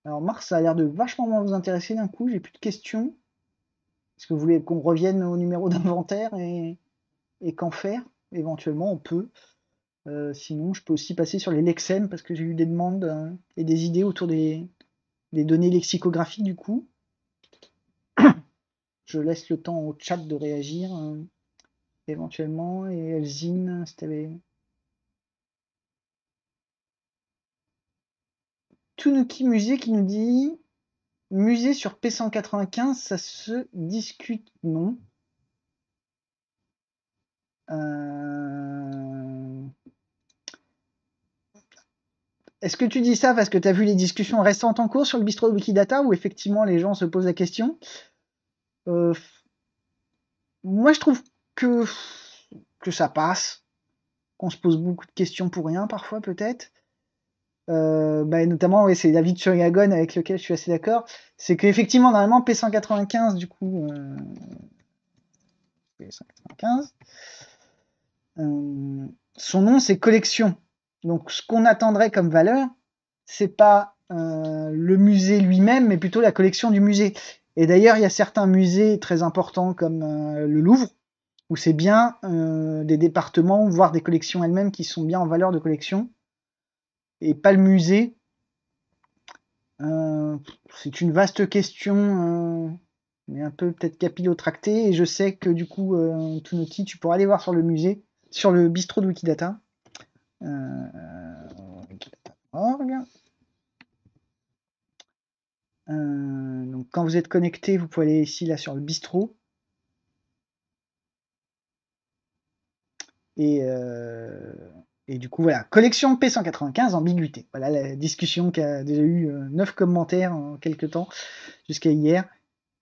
Alors Mars, ça a l'air de vachement moins vous intéresser d'un coup, j'ai plus de questions. Est-ce que vous voulez qu'on revienne au numéro d'inventaire et, qu'en faire Éventuellement, on peut. Euh, sinon, je peux aussi passer sur les lexèmes parce que j'ai eu des demandes euh, et des idées autour des, données lexicographiques du coup. je laisse le temps au chat de réagir euh, éventuellement. Et Elzine, c'était... Tunuki Musée qui nous dit Musée sur P195, ça se discute, non euh, Est-ce que tu dis ça parce que tu as vu les discussions récentes en cours sur le bistrot de Wikidata où effectivement les gens se posent la question euh, Moi je trouve que, que ça passe, qu'on se pose beaucoup de questions pour rien parfois peut-être. Euh, bah, notamment, c'est David Churiagon avec lequel je suis assez d'accord, c'est qu'effectivement, normalement, P195, du coup, euh, P195, euh, son nom, c'est collection. Donc, ce qu'on attendrait comme valeur, c'est pas le musée lui-même, mais plutôt la collection du musée. Et d'ailleurs, il y a certains musées très importants comme le Louvre, où c'est bien des départements, voire des collections elles-mêmes qui sont bien en valeur de collection et le musée euh, C'est une vaste question, euh, mais un peu peut-être capillotractée. Et je sais que du coup, euh, outil tu pourras aller voir sur le musée, sur le bistrot de Wikidata. Euh, donc quand vous êtes connecté, vous pouvez aller ici là sur le bistrot. Et et du coup, voilà, collection P195, ambiguïté. Voilà la discussion qui a déjà eu euh, neuf commentaires en quelques temps, jusqu'à hier.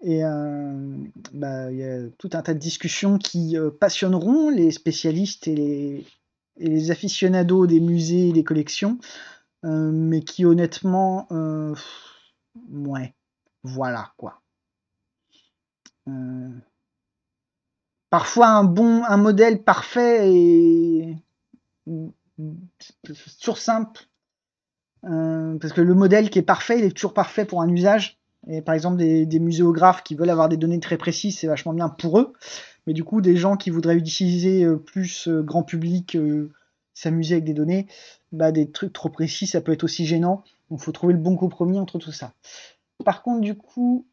Et euh, bah, il y a tout un tas de discussions qui euh, passionneront les spécialistes et les, les, aficionados des musées et des collections, mais qui honnêtement, ouais, voilà quoi. parfois un bon, un modèle parfait et toujours simple. Euh, parce que le modèle qui est parfait, il est toujours parfait pour un usage. Et par exemple, des, muséographes qui veulent avoir des données très précises, c'est vachement bien pour eux. Mais du coup, des gens qui voudraient utiliser euh, plus euh, grand public, s'amuser avec des données, bah, des trucs trop précis, ça peut être aussi gênant. Donc, il faut trouver le bon compromis entre tout ça. Par contre, du coup,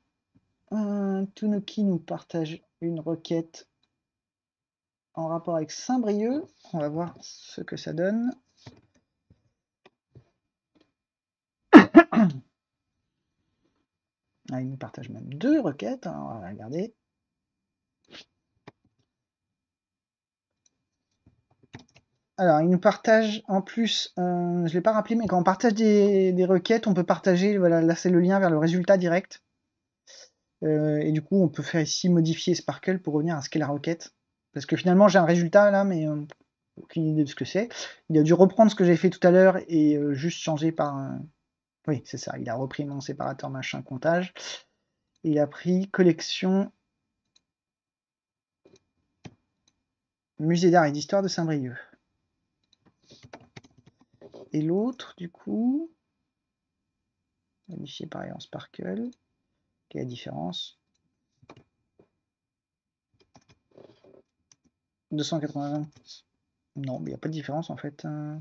euh, Tunoki nous partage une requête en rapport avec Saint-Brieuc. On va voir ce que ça donne. Ah, il nous partage même deux requêtes. Hein. on va regarder. Alors, il nous partage en plus, je ne l'ai pas rappelé, mais quand on partage des, requêtes, on peut partager, voilà, là c'est le lien vers le résultat direct. Euh, et du coup, on peut faire ici modifier Sparkle pour revenir à ce qu'est la requête. Parce que finalement, j'ai un résultat là, mais euh, aucune idée de ce que c'est. Il a dû reprendre ce que j'ai fait tout à l'heure et euh, juste changer par. Un... Oui, c'est ça. Il a repris mon séparateur machin comptage. Il a pris collection musée d'art et d'histoire de Saint-Brieuc. Et l'autre, du coup, modifié par Sparkle. Quelle est la différence 280. Non, mais il n'y a pas de différence en fait. Euh,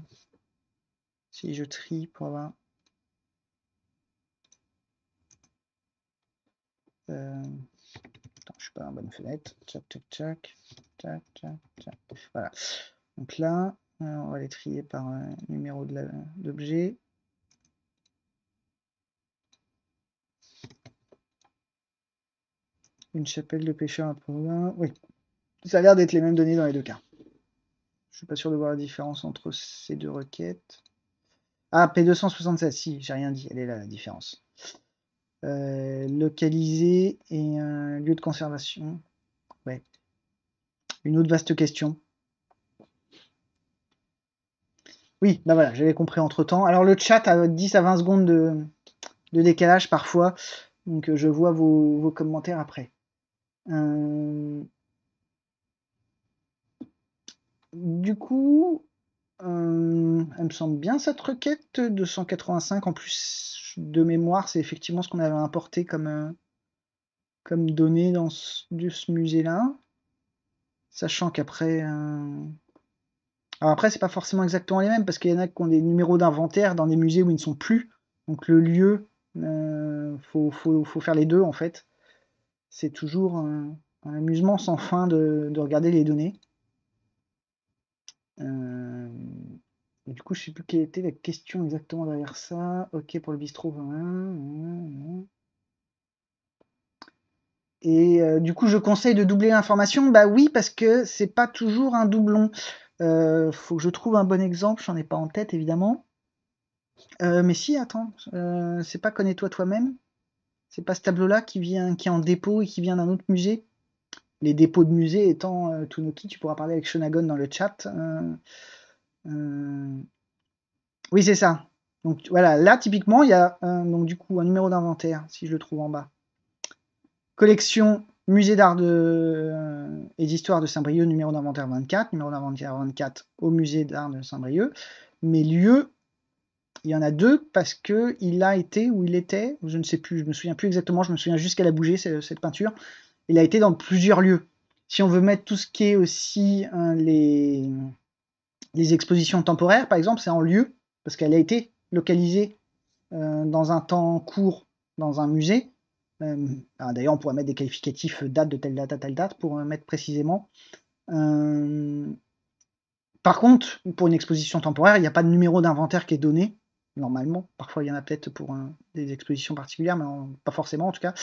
si je trie pour avoir. Euh, attends, je suis pas dans bonne fenêtre. tchac tchac tac. tchac tchac Voilà. Donc là, euh, on va les trier par numéro de l'objet. Une chapelle de pêcheur à pouvoir Oui, ça a l'air d'être les mêmes données dans les deux cas. Je ne suis pas sûr de voir la différence entre ces deux requêtes. Ah, P276, si, j'ai rien dit, elle est là la différence. Euh, localiser et un lieu de conservation. Ouais. Une autre vaste question. Oui, ben voilà, j'avais compris entre temps. Alors le chat a 10 à 20 secondes de, décalage parfois, donc euh, je vois vos, commentaires après. Euh, du coup, euh, elle me semble bien cette requête 285 en plus de mémoire, c'est effectivement ce qu'on avait importé comme, euh, comme données dans ce, ce musée-là. Sachant qu'après. Euh, alors après, c'est pas forcément exactement les mêmes parce qu'il y en a qui ont des numéros d'inventaire dans des musées où ils ne sont plus. Donc le lieu, faut, faut, faire les deux en fait. C'est toujours un, amusement sans fin de regarder les données du coup, je sais plus quelle était la question exactement derrière ça. Ok pour le bistrot hein, hein, hein. Et du coup, je conseille de doubler l'information. Bah oui, parce que c'est pas toujours un doublon. faut que je trouve un bon exemple. J'en ai pas en tête, évidemment. mais si, attends. c'est pas connais-toi toi-même. C'est pas ce tableau-là qui vient, qui est en dépôt et qui vient d'un autre musée les dépôts de musée étant euh, Tunoki, tu pourras parler avec Shonagon dans le chat. Euh, euh, oui, c'est ça. Donc voilà, là typiquement, il y a euh, donc du coup un numéro d'inventaire, si je le trouve en bas. Collection Musée d'art de... et d'histoire de Saint-Brieuc, numéro d'inventaire 24, numéro d'inventaire 24 au musée d'art de Saint-Brieuc. Mais lieu, il y en a deux parce que il a été où il était, je ne sais plus, je me souviens plus exactement, je me souviens juste qu'elle a bougé cette, peinture, il a été dans plusieurs lieux. Si on veut mettre tout ce qui est aussi hein, les, les expositions temporaires, par exemple, c'est en lieu, parce qu'elle a été localisée euh, dans un temps court dans un musée. Euh, ah, d'ailleurs, on pourrait mettre des qualificatifs euh, date de telle date à telle date pour mettre précisément. par contre, pour une exposition temporaire, il n'y a pas de numéro d'inventaire qui est donné normalement. Parfois, il y en a peut-être pour des expositions particulières, mais pas forcément en tout cas.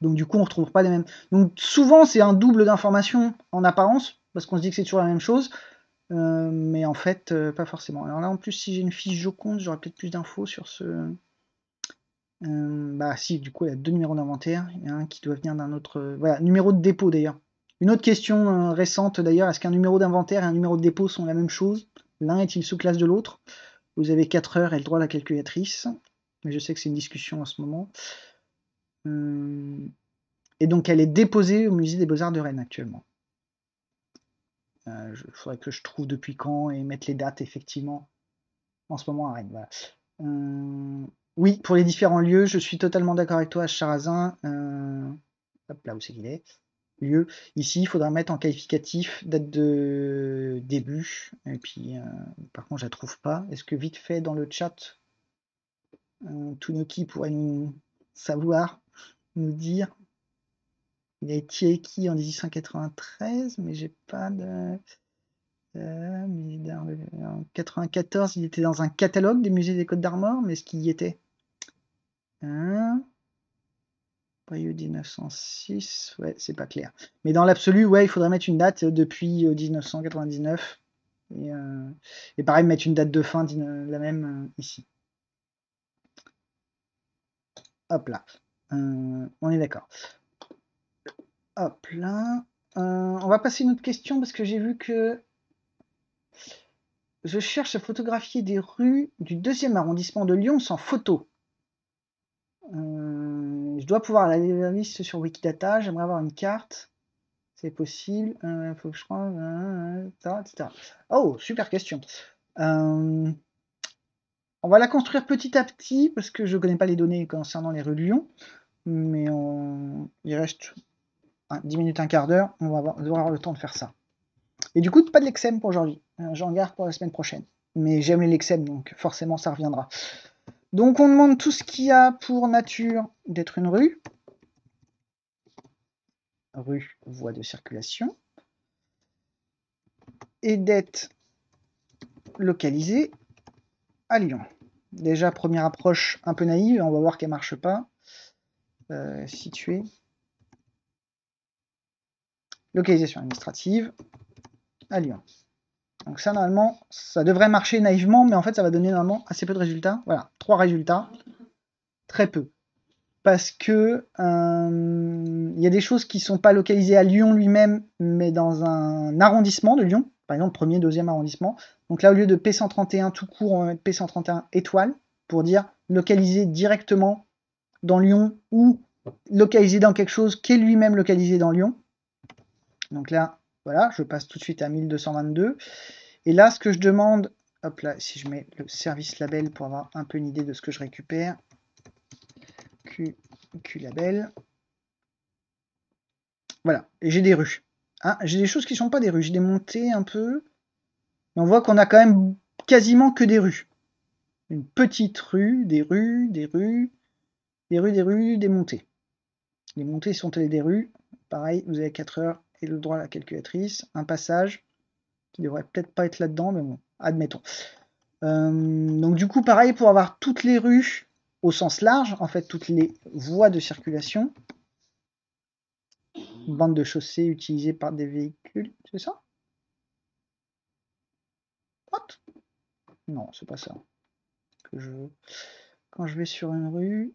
Donc, du coup, on ne retrouve pas les mêmes. Donc, souvent, c'est un double d'informations en apparence, parce qu'on se dit que c'est toujours la même chose, euh, mais en fait, euh, pas forcément. Alors là, en plus, si j'ai une fiche Joconde, j'aurais peut-être plus d'infos sur ce. Euh, bah, si, du coup, il y a deux numéros d'inventaire, il y en a un qui doit venir d'un autre. Voilà, numéro de dépôt d'ailleurs. Une autre question récente d'ailleurs, est-ce qu'un numéro d'inventaire et un numéro de dépôt sont la même chose L'un est-il sous classe de l'autre vous avez 4 heures et le droit à la calculatrice. Mais je sais que c'est une discussion en ce moment. Euh, et donc, elle est déposée au musée des Beaux-Arts de Rennes actuellement. Euh, il faudrait que je trouve depuis quand et mettre les dates, effectivement, en ce moment à Rennes. Euh, oui, pour les différents lieux, je suis totalement d'accord avec toi, Charazin. hop, là où c'est qu'il est lieu. Ici, il faudra mettre en qualificatif date de début. Et puis, euh, par contre, je la trouve pas. Est-ce que vite fait dans le chat, euh, qui pourrait nous savoir, nous dire Il a été en 1893, mais j'ai pas de. Euh, en 94, il était dans un catalogue des musées des Côtes d'Armor, mais ce qu'il y était 1906, ouais, c'est pas clair. Mais dans l'absolu, ouais, il faudrait mettre une date euh, depuis 1999. Euh, euh, et, pareil, mettre une date de fin la même ici. Hop là. on est d'accord. Hop là. on va passer une autre question parce que j'ai vu que je cherche à photographier des rues du deuxième arrondissement de Lyon sans photo je dois pouvoir aller la liste sur Wikidata. J'aimerais avoir une carte. C'est possible. Euh, faut que je prenne. Euh, euh, euh, oh, super question. on va la construire petit à petit parce que je ne connais pas les données concernant les rues de Lyon. Mais on, il reste 10 minutes, un quart d'heure. On va avoir, le temps de faire ça. Et du coup, pas de Lexem pour aujourd'hui. J'en garde pour la semaine prochaine. Mais j'aime les Lexem, donc forcément ça reviendra. Donc on demande tout ce qu'il y a pour nature d'être une rue. Rue, voie de circulation. Et d'être localisée à Lyon. Déjà, première approche un peu naïve, on va voir qu'elle marche pas. Euh, située. Localisation administrative à Lyon. Donc ça, normalement, ça devrait marcher naïvement, mais en fait, ça va donner normalement assez peu de résultats. Voilà, trois résultats. Très peu. Parce que euh, il y a des choses qui ne sont pas localisées à Lyon lui-même, mais dans un arrondissement de Lyon. Par exemple, premier, deuxième arrondissement. Donc là, au lieu de P131 tout court, on va mettre P131 étoile pour dire localisé directement dans Lyon ou localisé dans quelque chose qui est lui-même localisé dans Lyon. Donc là, voilà, je passe tout de suite à 1222. Et là, ce que je demande, hop là, si je mets le service label pour avoir un peu une idée de ce que je récupère, Q, label. Voilà, et j'ai des rues. Hein, j'ai des choses qui ne sont pas des rues, j'ai des montées un peu. on voit qu'on a quand même quasiment que des rues. Une petite rue, des rues, des rues, des rues, des rues, des montées. Les montées sont elles des rues. Pareil, vous avez 4 heures et le droit à la calculatrice, un passage qui devrait peut-être pas être là-dedans, mais bon, admettons. Euh, donc du coup, pareil, pour avoir toutes les rues au sens large, en fait, toutes les voies de circulation, bande de chaussée utilisée par des véhicules, c'est ça Non, c'est pas ça. Quand je vais sur une rue,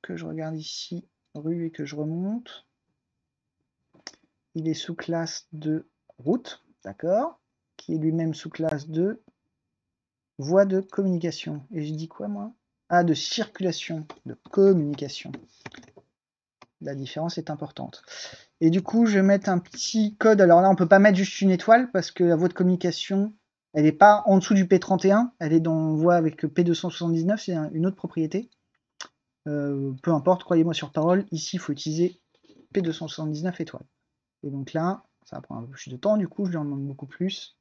que je regarde ici, rue et que je remonte, il est sous classe de route, d'accord Qui est lui-même sous classe de voie de communication. Et je dis quoi, moi Ah, de circulation, de communication. La différence est importante. Et du coup, je vais mettre un petit code. Alors là, on peut pas mettre juste une étoile parce que la voie de communication, elle n'est pas en dessous du P31. Elle est dans, voie voie avec P279, c'est une autre propriété. Euh, peu importe, croyez-moi sur parole, ici, il faut utiliser P279 étoiles. Et donc là, ça prend prendre un peu plus de temps, du coup, je lui en demande beaucoup plus.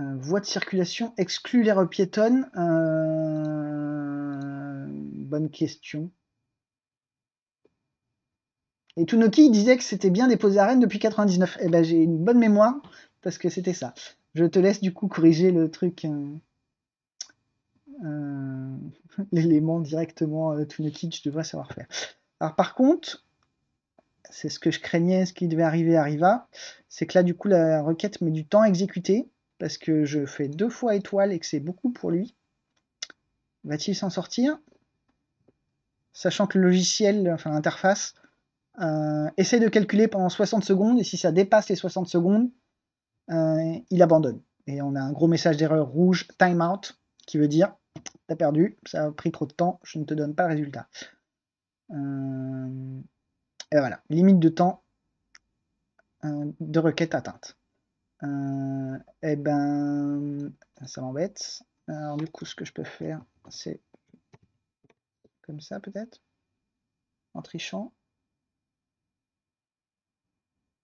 Euh, voie de circulation exclut les repiétons euh, Bonne question. Et Tunoki disait que c'était bien des à Rennes depuis 99. Eh ben, j'ai une bonne mémoire parce que c'était ça. Je te laisse du coup corriger le truc, euh, l'élément directement Tunoki, tu devrais savoir faire. Alors par contre, c'est ce que je craignais, ce qui devait arriver arriva. C'est que là, du coup, la requête met du temps à exécuter parce que je fais deux fois étoile et que c'est beaucoup pour lui. Va-t-il s'en sortir Sachant que le logiciel, enfin l'interface, euh, essaie de calculer pendant 60 secondes et si ça dépasse les 60 secondes, euh, il abandonne. Et on a un gros message d'erreur rouge, timeout, qui veut dire t'as perdu, ça a pris trop de temps, je ne te donne pas le résultat. Euh, et voilà, limite de temps euh, de requête atteinte. et euh, eh ben, ça m'embête. Alors du coup, ce que je peux faire, c'est comme ça peut-être, en trichant.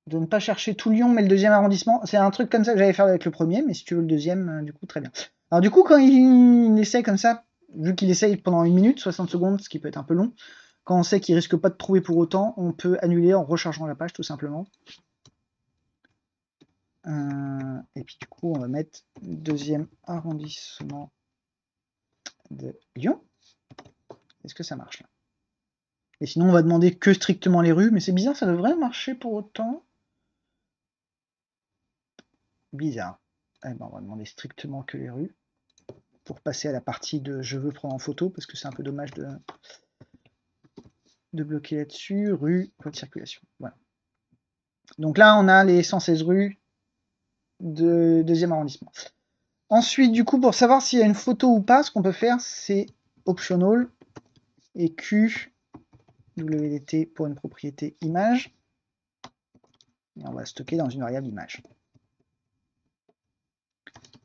De ne pas chercher tout Lyon, mais le deuxième arrondissement. C'est un truc comme ça que j'allais faire avec le premier, mais si tu veux le deuxième, euh, du coup, très bien. Alors du coup, quand il, essaie comme ça, vu qu'il essaye pendant une minute, 60 secondes, ce qui peut être un peu long, quand on sait qu'il risque pas de trouver pour autant, on peut annuler en rechargeant la page tout simplement. Euh, et puis du coup, on va mettre deuxième arrondissement de Lyon. Est-ce que ça marche là Et sinon, on va demander que strictement les rues, mais c'est bizarre, ça devrait marcher pour autant. Bizarre. Eh ben, on va demander strictement que les rues pour passer à la partie de je veux prendre en photo parce que c'est un peu dommage de de bloquer là-dessus, rue, circulation. Voilà. Donc là, on a les 116 rues de deuxième arrondissement. Ensuite, du coup, pour savoir s'il y a une photo ou pas, ce qu'on peut faire, c'est optional et Q WDT pour une propriété image. Et on va stocker dans une variable image.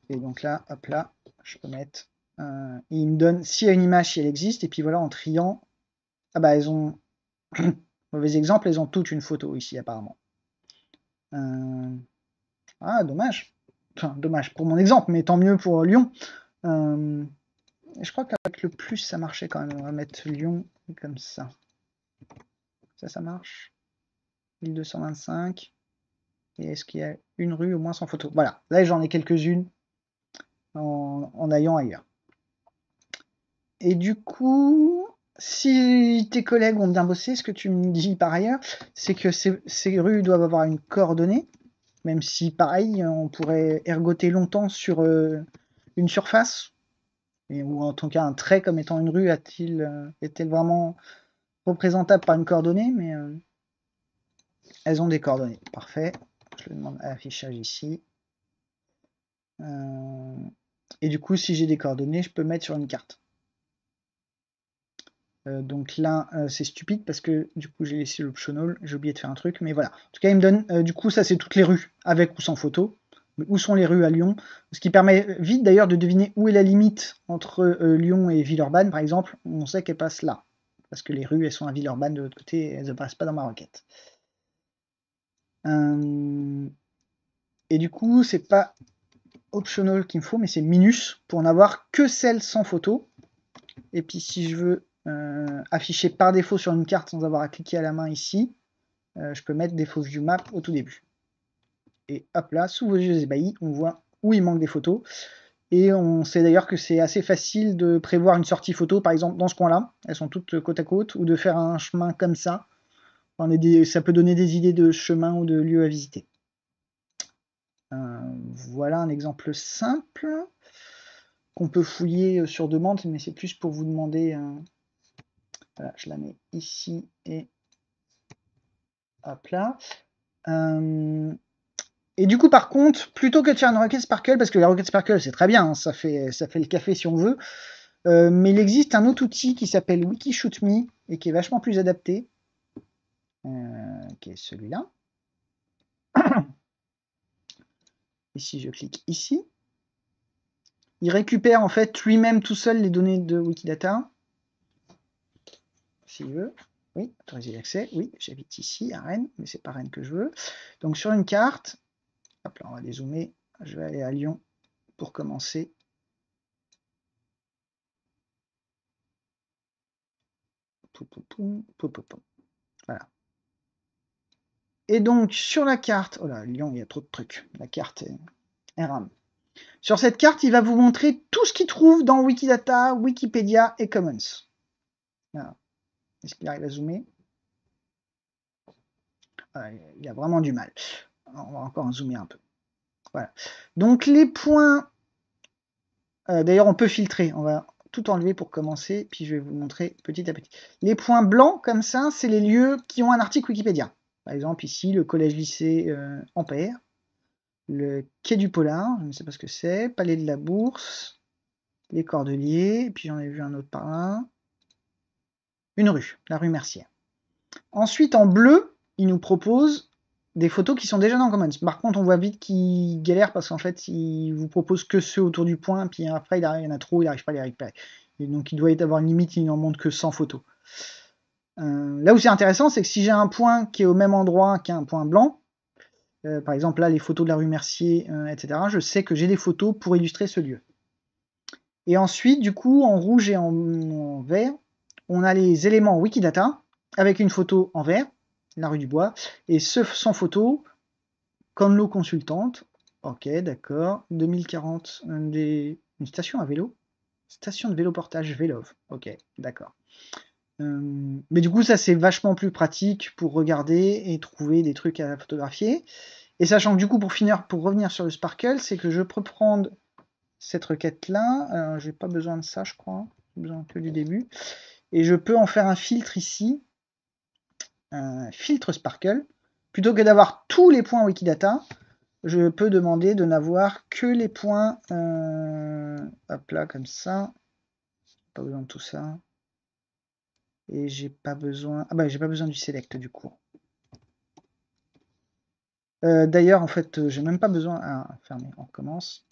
Et donc là, hop là, je peux mettre. Euh, il me donne s'il y a une image, si elle existe. Et puis voilà, en triant, ah bah, elles ont. Mauvais exemple, elles ont toutes une photo ici, apparemment. Euh, ah, dommage. dommage pour mon exemple, mais tant mieux pour euh, Lyon. Euh, je crois qu'avec le plus, ça marchait quand même. On va mettre Lyon comme ça. Ça, ça marche. 1225. Et est-ce qu'il y a une rue au moins sans photo Voilà, là j'en ai quelques-unes en, en, ailleurs. Et du coup, si tes collègues ont bien bossé, ce que tu me dis par ailleurs, c'est que ces, rues doivent avoir une coordonnée, même si pareil, on pourrait ergoter longtemps sur euh, une surface, ou en tout cas un trait comme étant une rue, a il euh, est-elle vraiment représentable par une coordonnée Mais euh, elles ont des coordonnées, parfait. Je le demande à affichage ici. et du coup, si j'ai des coordonnées, je peux mettre sur une carte. Euh, donc là, euh, c'est stupide parce que du coup, j'ai laissé l'optional. J'ai oublié de faire un truc, mais voilà. En tout cas, il me donne, euh, du coup, ça c'est toutes les rues avec ou sans photo. Mais où sont les rues à Lyon Ce qui permet vite d'ailleurs de deviner où est la limite entre Lyon et Villeurbanne, par exemple. On sait qu'elle passe là. Parce que les rues, elles sont à Villeurbanne de l'autre côté, elles ne passent pas dans ma requête. Et du coup, c'est pas optional qu'il me faut, mais c'est minus pour n'avoir que celle sans photo. Et puis si je veux euh, affiché par défaut sur une carte sans avoir à cliquer à la main ici, euh, je peux mettre défaut view map au tout début. Et hop là, sous vos yeux ébahis, on voit où il manque des photos. Et on sait d'ailleurs que c'est assez facile de prévoir une sortie photo, par exemple dans ce coin-là, elles sont toutes côte à côte, ou de faire un chemin comme ça. On est ça peut donner des idées de chemin ou de lieux à visiter. Euh, voilà un exemple simple qu'on peut fouiller sur demande, mais c'est plus pour vous demander je la mets ici et hop là. Euh, et du coup, par contre, plutôt que de faire une requête Sparkle, parce que la requête Sparkle, c'est très bien, hein, ça, fait, ça fait le café si on veut, euh, mais il existe un autre outil qui s'appelle WikishootMe et qui est vachement plus adapté, euh, qui est celui-là. Et si je clique ici, il récupère en fait lui-même tout seul les données de Wikidata s'il veut. Oui, autoriser l'accès. Oui, j'habite ici à Rennes, mais c'est pas Rennes que je veux. Donc sur une carte, hop là, on va dézoomer. Je vais aller à Lyon pour commencer. Voilà. Et donc sur la carte, oh là, Lyon, il y a trop de trucs. La carte est RAM. Sur cette carte, il va vous montrer tout ce qu'il trouve dans Wikidata, Wikipédia et Commons. Voilà. Est-ce qu'il arrive à zoomer Il a vraiment du mal. On va encore zoomer un peu. Voilà. Donc les points. Euh, d'ailleurs, on peut filtrer. On va tout enlever pour commencer, puis je vais vous montrer petit à petit. Les points blancs, comme ça, c'est les lieux qui ont un article Wikipédia. Par exemple, ici, le collège-lycée euh, Ampère, le quai du Polar, je ne sais pas ce que c'est, Palais de la Bourse, les Cordeliers, puis j'en ai vu un autre par là une rue, la rue Mercier. Ensuite, en bleu, il nous propose des photos qui sont déjà dans Commons. Par contre, on voit vite qu'il galère parce qu'en fait, il vous propose que ceux autour du point, puis après, il, y en a trop, il n'arrive pas à les récupérer. Et donc, il doit y avoir une limite, il n'en montre que 100 photos. Euh, là où c'est intéressant, c'est que si j'ai un point qui est au même endroit qu'un point blanc, euh, par exemple là les photos de la rue Mercier, euh, etc., je sais que j'ai des photos pour illustrer ce lieu. Et ensuite, du coup, en rouge et en vert, on a les éléments Wikidata avec une photo en vert, la rue du Bois, et ce, sans photo, comme l'eau consultante, ok, d'accord, 2040, des, une station à vélo, station de vélo portage Vélov, ok, d'accord. Euh, mais du coup, ça c'est vachement plus pratique pour regarder et trouver des trucs à photographier. Et sachant que du coup, pour finir, pour revenir sur le Sparkle, c'est que je peux prendre cette requête là. Euh, j'ai pas besoin de ça, je crois. besoin que du début et je peux en faire un filtre ici, un filtre Sparkle. Plutôt que d'avoir tous les points Wikidata, je peux demander de n'avoir que les points, euh, hop là, comme ça, pas besoin de tout ça, et j'ai pas besoin, ah bah j'ai pas besoin du select du coup. Euh, d'ailleurs, en fait, j'ai même pas besoin, à ah, fermer, on recommence,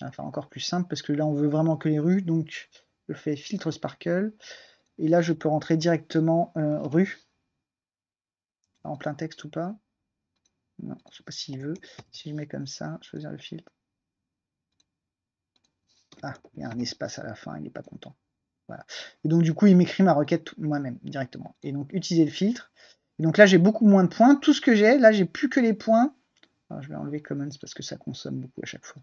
à faire encore plus simple, parce que là on veut vraiment que les rues, donc je fais filtre Sparkle, et là, je peux rentrer directement euh, rue. En plein texte ou pas. Non, je sais pas s'il veut. Si je mets comme ça, choisir le filtre. Ah, il y a un espace à la fin, il n'est pas content. Voilà. Et donc, du coup, il m'écrit ma requête moi-même directement. Et donc, utiliser le filtre. Et donc là, j'ai beaucoup moins de points. Tout ce que j'ai, là, j'ai plus que les points. je vais enlever commons parce que ça consomme beaucoup à chaque fois.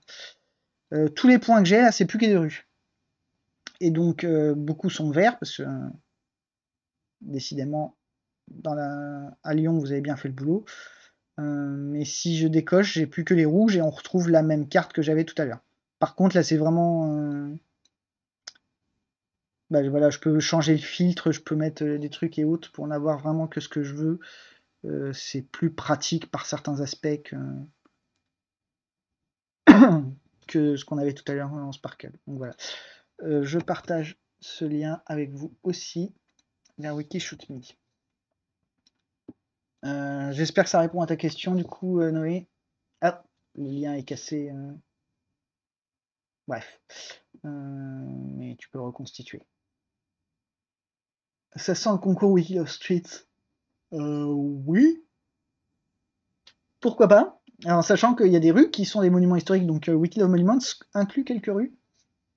Euh, tous les points que j'ai, là, c'est plus que des rues. Et donc, euh, beaucoup sont verts, parce que, décidément, dans la... à Lyon, vous avez bien fait le boulot. Euh, mais si je décoche, j'ai plus que les rouges et on retrouve la même carte que j'avais tout à l'heure. Par contre, là, c'est vraiment. Euh, bah, voilà, je peux changer le filtre, je peux mettre des trucs et autres pour n'avoir vraiment que ce que je veux. c'est plus pratique par certains aspects que, ce qu'on avait tout à l'heure en Sparkle. Donc voilà. Euh, je partage ce lien avec vous aussi vers Wikishoot.me euh, Me. J'espère que ça répond à ta question du coup, euh, Noé. Ah, le lien est cassé. Bref. mais tu peux reconstituer. Ça sent le concours Wiki of Street Oui. Pourquoi pas Alors, sachant qu'il y a des rues qui sont des monuments historiques, donc Wiki of Monuments inclut quelques rues.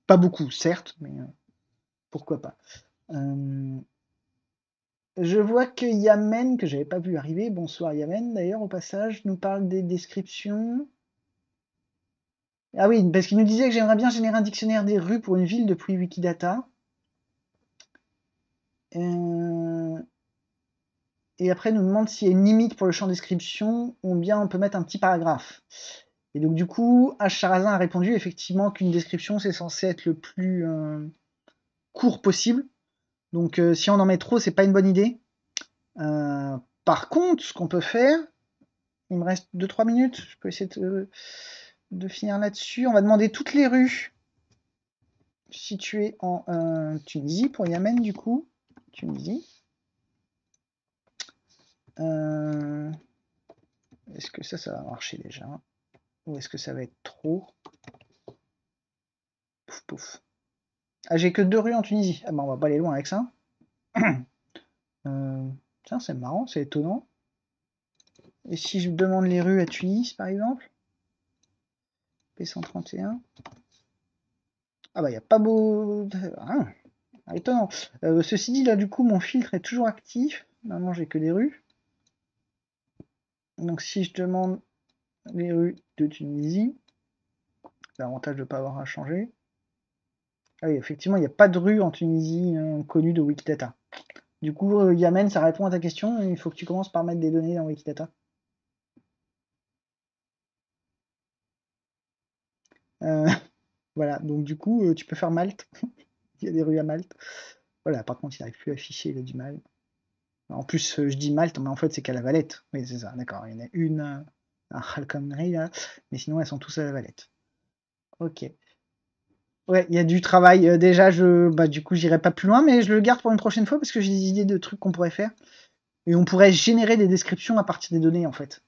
Pas beaucoup, certes, mais euh, pourquoi pas. Euh, je vois que Yamen, que j'avais pas vu arriver, bonsoir Yamen d'ailleurs au passage, nous parle des descriptions. Ah oui, parce qu'il nous disait que j'aimerais bien générer un dictionnaire des rues pour une ville depuis Wikidata. Euh, et après, nous demande s'il y a une limite pour le champ description ou bien on peut mettre un petit paragraphe. Et donc, du coup, H. Charazin a répondu effectivement qu'une description, c'est censé être le plus euh, court possible. Donc, euh, si on en met trop, c'est pas une bonne idée. Euh, par contre, ce qu'on peut faire, il me reste 2-3 minutes, je peux essayer de, finir là-dessus. On va demander toutes les rues situées en Tunisie, pour Yamen du coup. Tunisie. Est-ce que ça, ça va marcher déjà ou est-ce que ça va être trop Pouf, Ah, j'ai que deux rues en Tunisie. Ah bah, on va pas aller loin avec ça. euh, c'est marrant, c'est étonnant. Et si je demande les rues à Tunis, par exemple P131. Ah bah, il n'y a pas beau... Ah, étonnant. Euh, ceci dit, là, du coup, mon filtre est toujours actif. Maintenant, j'ai que des rues. Donc, si je demande les rues de Tunisie. L'avantage de ne pas avoir à changer. Ah oui, effectivement, il n'y a pas de rue en Tunisie hein, connue de Wikidata. Du coup, euh, Yamen, ça répond à ta question. Il faut que tu commences par mettre des données dans Wikidata. Euh, voilà, donc du coup, euh, tu peux faire Malte. il y a des rues à Malte. Voilà, par contre, il n'arrive plus à afficher, il a du mal. En plus, je dis Malte, mais en fait, c'est qu'à la Valette. Oui, c'est ça, d'accord. Il y en a une un connerie là, hein. mais sinon elles sont tous à la valette. Ok. Ouais, il y a du travail. Euh, déjà, je, bah, du coup, j'irai pas plus loin, mais je le garde pour une prochaine fois parce que j'ai des idées de trucs qu'on pourrait faire. Et on pourrait générer des descriptions à partir des données, en fait,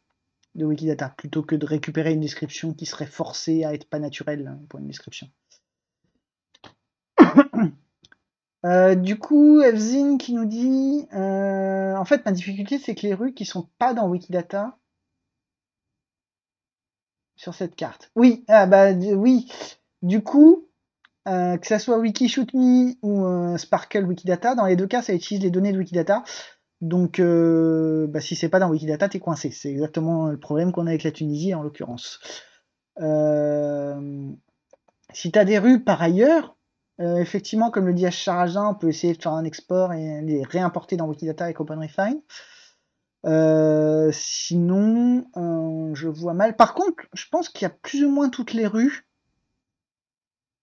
de Wikidata, plutôt que de récupérer une description qui serait forcée à être pas naturelle hein, pour une description. Euh, du coup, Evzine qui nous dit euh, En fait, ma difficulté, c'est que les rues qui sont pas dans Wikidata sur cette carte. Oui, ah bah oui. Du coup, euh, que ce soit WikiShootMe ou euh, Sparkle Wikidata, dans les deux cas, ça utilise les données de Wikidata. Donc, euh, bah, si c'est pas dans Wikidata, t'es coincé. C'est exactement le problème qu'on a avec la Tunisie en l'occurrence. Euh, si tu as des rues par ailleurs, effectivement, comme le dit H. on peut essayer de faire un export et les réimporter dans Wikidata avec OpenRefine. Euh, sinon, euh, je vois mal. Par contre, je pense qu'il y a plus ou moins toutes les rues.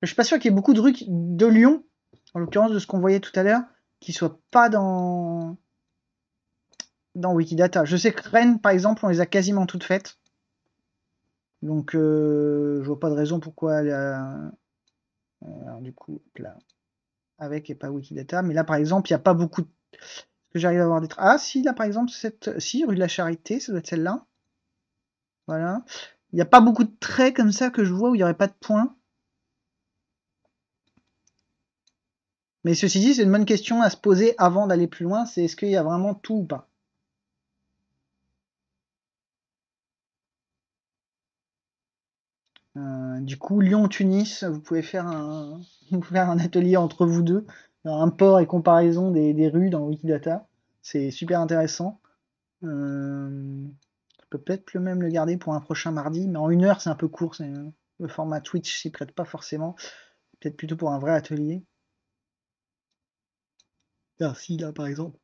Je suis pas sûr qu'il y ait beaucoup de rues de Lyon, en l'occurrence de ce qu'on voyait tout à l'heure, qui soient pas dans dans Wikidata. Je sais que Rennes, par exemple, on les a quasiment toutes faites. Donc, euh, je vois pas de raison pourquoi. du coup, là, avec et pas Wikidata. Mais là, par exemple, il n'y a pas beaucoup de j'arrive à avoir des Ah, si, là, par exemple, cette... Si, rue de la Charité, ça doit être celle-là. Voilà. Il n'y a pas beaucoup de traits comme ça que je vois où il n'y aurait pas de points. Mais ceci dit, c'est une bonne question à se poser avant d'aller plus loin, c'est est-ce qu'il y a vraiment tout ou pas euh, du coup, Lyon-Tunis, vous pouvez faire un, vous pouvez faire un atelier entre vous deux. Un port et comparaison des, rues dans Wikidata. C'est super intéressant. Euh, peut-être le même le garder pour un prochain mardi, mais en une heure c'est un peu court. Le format Twitch s'y prête pas forcément. Peut-être plutôt pour un vrai atelier. Ah, là par exemple.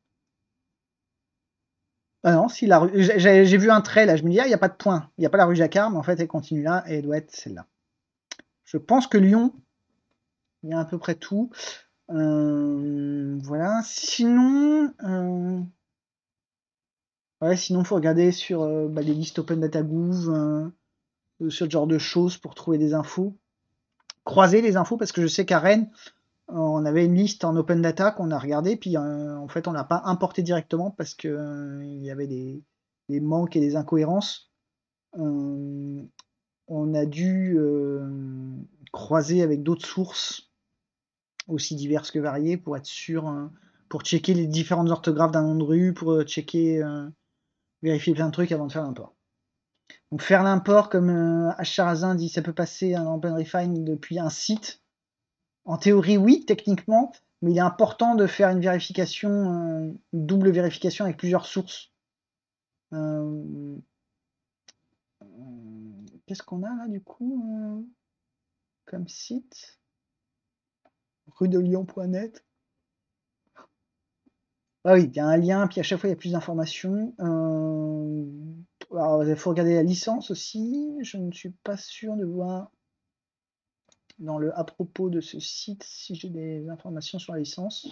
Ah non, si la rue. J'ai vu un trait là, je me dis, ah, il n'y a pas de point. Il n'y a pas la rue Jacquard, mais en fait, elle continue là et elle doit être celle-là. Je pense que Lyon, il y a à peu près tout. Euh, voilà. Sinon, euh, ouais, sinon faut regarder sur euh, bah, les listes Open Data Groove, sur ce genre de choses pour trouver des infos. Croiser les infos parce que je sais qu'à Rennes, on avait une liste en Open Data qu'on a regardé puis en fait on l'a pas importé directement parce que il y avait des, des, manques et des incohérences. on a dû croiser avec d'autres sources aussi diverses que variées pour être sûr, hein, pour checker les différentes orthographes d'un nom de rue, pour euh, checker, euh, vérifier plein de trucs avant de faire l'import. Donc faire l'import, comme euh, dit, ça peut passer un hein, Open Refine depuis un site. En théorie, oui, techniquement, mais il est important de faire une vérification, une euh, double vérification avec plusieurs sources. Qu'est-ce qu'on a là du coup comme site Lyon.net Ah oui, il y a un lien, puis à chaque fois il y a plus d'informations. Euh, il faut regarder la licence aussi. Je ne suis pas sûr de voir dans le à propos de ce site si j'ai des informations sur la licence.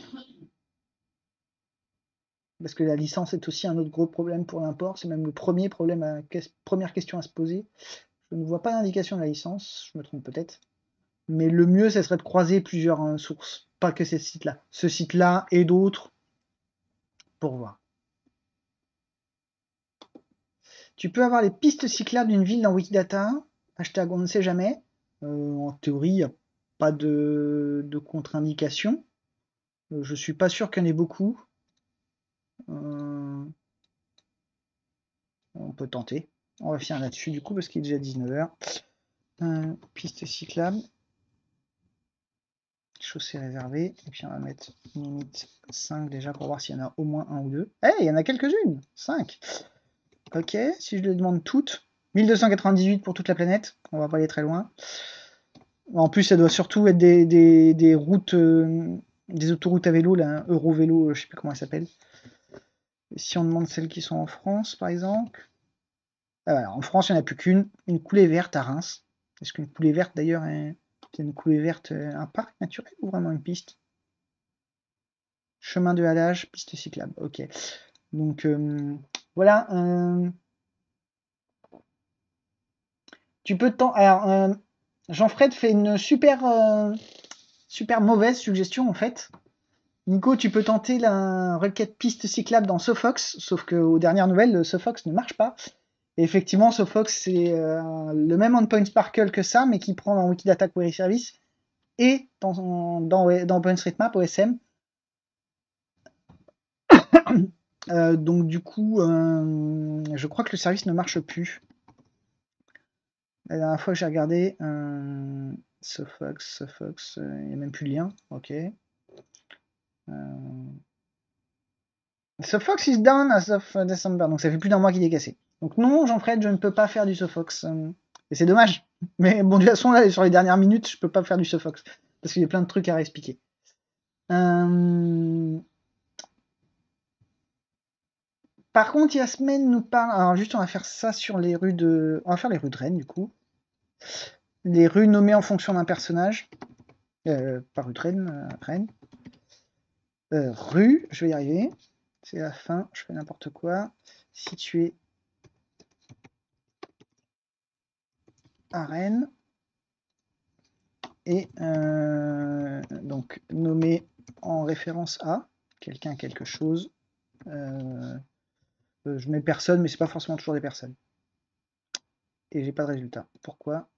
Parce que la licence est aussi un autre gros problème pour l'import. C'est même le premier problème à... première question à se poser. Je ne vois pas d'indication de la licence. Je me trompe peut-être. Mais le mieux, ce serait de croiser plusieurs hein, sources, pas que ces sites-là. Ce site-là et d'autres pour voir. Tu peux avoir les pistes cyclables d'une ville dans Wikidata. Hein. Hashtag on ne sait jamais. Euh, en théorie, il n'y a pas de, contre-indication. Je euh, je suis pas sûr qu'il y en ait beaucoup. Euh, on peut tenter. On va finir là-dessus du coup parce qu'il est déjà 19h. piste cyclable chaussée réservée. Et puis on va mettre limite 5 déjà pour voir s'il y en a au moins un ou deux. Eh, il y en a quelques-unes 5 Ok, si je les demande toutes, 1298 pour toute la planète, on va pas aller très loin. En plus, ça doit surtout être des, routes, euh, des autoroutes à vélo, là, hein. Eurovélo, euh, je sais plus comment elle s'appelle. Si on demande celles qui sont en France, par exemple. alors, ah, en France, il n'y en a plus qu'une, une coulée verte à Reims. Est-ce qu'une coulée verte, d'ailleurs, est une coulée verte, euh, un parc naturel ou vraiment une piste Chemin de halage, piste cyclable. Ok. Donc euh, voilà. Euh, tu peux tenter. Alors, Jean-Fred fait une super, super mauvaise suggestion en fait. Nico, tu peux tenter la requête piste cyclable dans Sofox, sauf qu'aux dernières nouvelles, Sofox ne marche pas effectivement, SoFox, c'est euh, le même endpoint Sparkle que ça, mais qui prend dans Wikidata Query Service et dans, dans, dans OpenStreetMap OSM. Euh, donc du coup, euh, je crois que le service ne marche plus. La dernière fois que j'ai regardé, euh, SoFox, il n'y a même plus de lien. Ok. SoFox is down as of December, donc ça fait plus d'un mois qu'il est cassé. Donc non, Jean-Fred, je ne peux pas faire du Sofox. Et c'est dommage. Mais bon, de toute façon, là, sur les dernières minutes, je ne peux pas faire du Sofox. Parce qu'il y a plein de trucs à expliquer. Euh, par contre, Yasmine nous parle. Alors, juste, on va faire ça sur les rues de. On va faire les rues de Rennes, du coup. Les rues nommées en fonction d'un personnage. Euh, par rue de Rennes. Euh, Rennes. rue, je vais y arriver. C'est la fin, je fais n'importe quoi. Situé. Rennes et euh, donc nommé en référence à quelqu'un, quelque chose. Euh, euh, je mets personne, mais c'est pas forcément toujours des personnes. Et j'ai pas de résultat. Pourquoi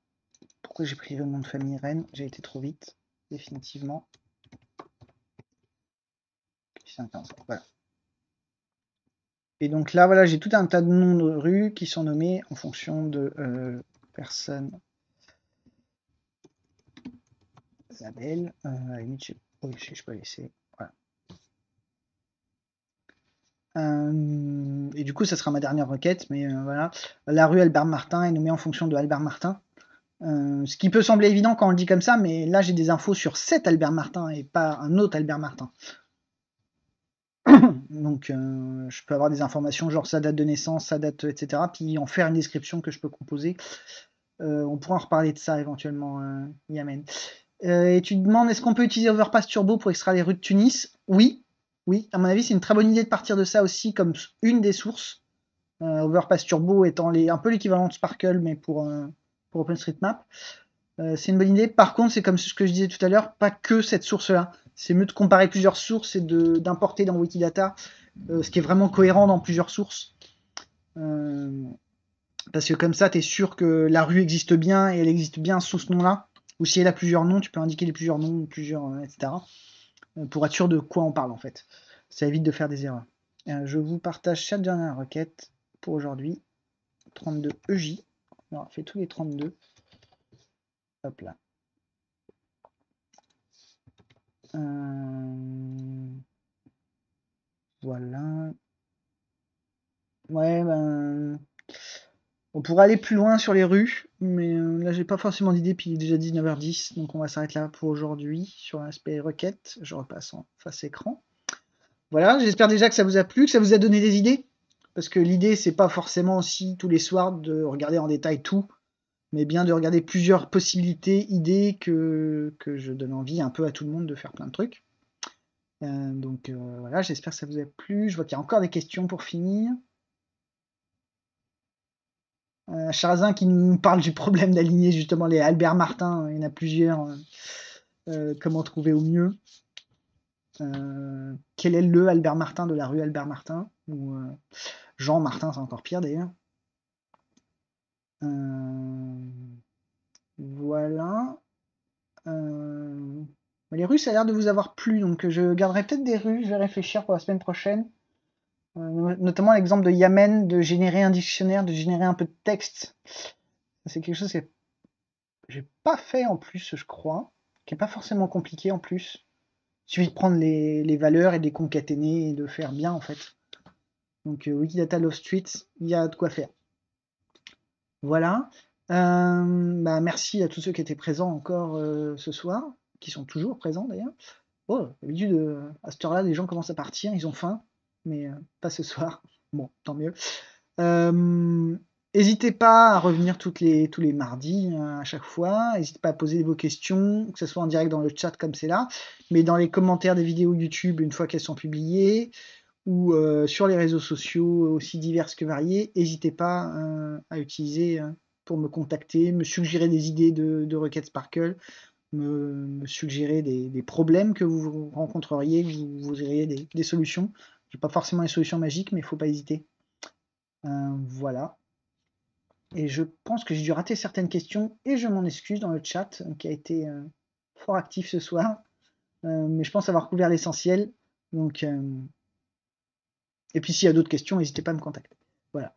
Pourquoi j'ai pris le nom de famille Rennes J'ai été trop vite, définitivement. Voilà. Et donc là, voilà, j'ai tout un tas de noms de rues qui sont nommés en fonction de personne label. Euh, je laisser. Euh, et du coup, ça sera ma dernière requête, mais euh, voilà. La rue Albert Martin est nommée en fonction de Albert Martin. ce qui peut sembler évident quand on le dit comme ça, mais là j'ai des infos sur cet Albert Martin et pas un autre Albert Martin. Donc je peux avoir des informations genre sa date de naissance, sa date, etc. Puis en faire une description que je peux composer euh, on pourra en reparler de ça éventuellement, euh, Yamen. Euh, et tu demandes est-ce qu'on peut utiliser Overpass Turbo pour extraire les rues de Tunis Oui, oui, à mon avis, c'est une très bonne idée de partir de ça aussi comme une des sources. Overpass Turbo étant un peu l'équivalent de Sparkle, mais pour, OpenStreetMap. c'est une bonne idée. Par contre, c'est comme ce que je disais tout à l'heure, pas que cette source-là. C'est mieux de comparer plusieurs sources et d'importer dans Wikidata ce qui est vraiment cohérent dans plusieurs sources. Parce que comme ça, tu es sûr que la rue existe bien et elle existe bien sous ce nom-là. Ou si elle a plusieurs noms, tu peux indiquer les plusieurs noms, plusieurs, euh, etc. Euh, pour être sûr de quoi on parle en fait. Ça évite de faire des erreurs. Euh, je vous partage cette dernière requête pour aujourd'hui. 32 EJ. On fait tous les 32. Hop là. Voilà. Ouais, ben. On pourrait aller plus loin sur les rues, mais euh, là j'ai pas forcément d'idée, puis il est déjà 19h10, donc on va s'arrêter là pour aujourd'hui sur l'aspect requête. Je repasse en face écran. Voilà, j'espère déjà que ça vous a plu, que ça vous a donné des idées, parce que l'idée c'est pas forcément aussi tous les soirs de regarder en détail tout, mais bien de regarder plusieurs possibilités, idées que, que je donne envie un peu à tout le monde de faire plein de trucs. Euh, donc euh, voilà, j'espère que ça vous a plu. Je vois qu'il y a encore des questions pour finir. Euh, Charazin qui nous parle du problème d'aligner justement les Albert Martin, il y en a plusieurs, euh, euh, comment trouver au mieux. quel est le Albert Martin de la rue Albert Martin ou Jean Martin, c'est encore pire d'ailleurs. voilà. les rues, ça a l'air de vous avoir plu, donc je garderai peut-être des rues, je vais réfléchir pour la semaine prochaine. Euh, notamment l'exemple de Yamen, de générer un dictionnaire, de générer un peu de texte. C'est quelque chose que j'ai pas fait en plus, je crois, qui est pas forcément compliqué en plus. Il suffit de prendre les, valeurs et de les concaténer et de faire bien en fait. Donc euh, Wikidata Love Street, il y a de quoi faire. Voilà. Euh, bah, merci à tous ceux qui étaient présents encore ce soir, qui sont toujours présents d'ailleurs. Oh, à cette heure-là, les gens commencent à partir, ils ont faim mais euh, pas ce soir. Bon, tant mieux. Euh, n'hésitez pas à revenir les, tous les mardis hein, à chaque fois. N'hésitez pas à poser vos questions, que ce soit en direct dans le chat comme c'est là, mais dans les commentaires des vidéos YouTube une fois qu'elles sont publiées, ou euh, sur les réseaux sociaux aussi diverses que variés. N'hésitez pas à utiliser hein, pour me contacter, me suggérer des idées de, requêtes Sparkle, me, suggérer des, problèmes que vous rencontreriez, que vous, auriez des solutions. J'ai pas forcément les solutions magiques, mais il faut pas hésiter. Euh, voilà. Et je pense que j'ai dû rater certaines questions et je m'en excuse dans le chat euh, qui a été euh, fort actif ce soir. mais je pense avoir couvert l'essentiel. Donc, et puis s'il y a d'autres questions, n'hésitez pas à me contacter. Voilà.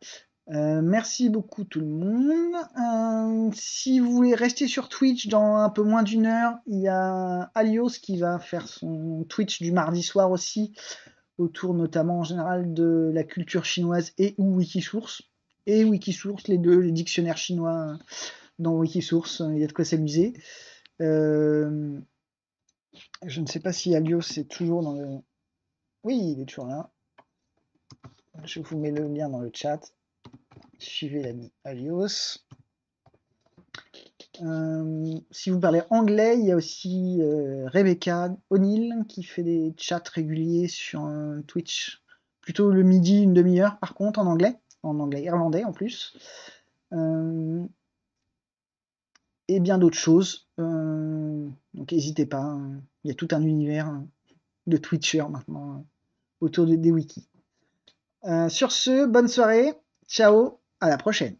merci beaucoup tout le monde. si vous voulez rester sur Twitch dans un peu moins d'une heure, il y a Alios qui va faire son Twitch du mardi soir aussi autour notamment en général de la culture chinoise et ou Wikisource. Et Wikisource, les deux, dictionnaires chinois euh, dans Wikisource, euh, il y a de quoi s'amuser. Euh, je ne sais pas si alios est toujours dans le. Oui, il est toujours là. Je vous mets le lien dans le chat. Suivez l'ami Alios. Euh, si vous parlez anglais, il y a aussi euh, Rebecca O'Neill qui fait des chats réguliers sur euh, Twitch, plutôt le midi, une demi-heure par contre, en anglais, en anglais irlandais en plus. et bien d'autres choses. donc n'hésitez pas, hein. il y a tout un univers hein, de Twitchers maintenant autour des wikis. sur ce, bonne soirée, ciao, à la prochaine.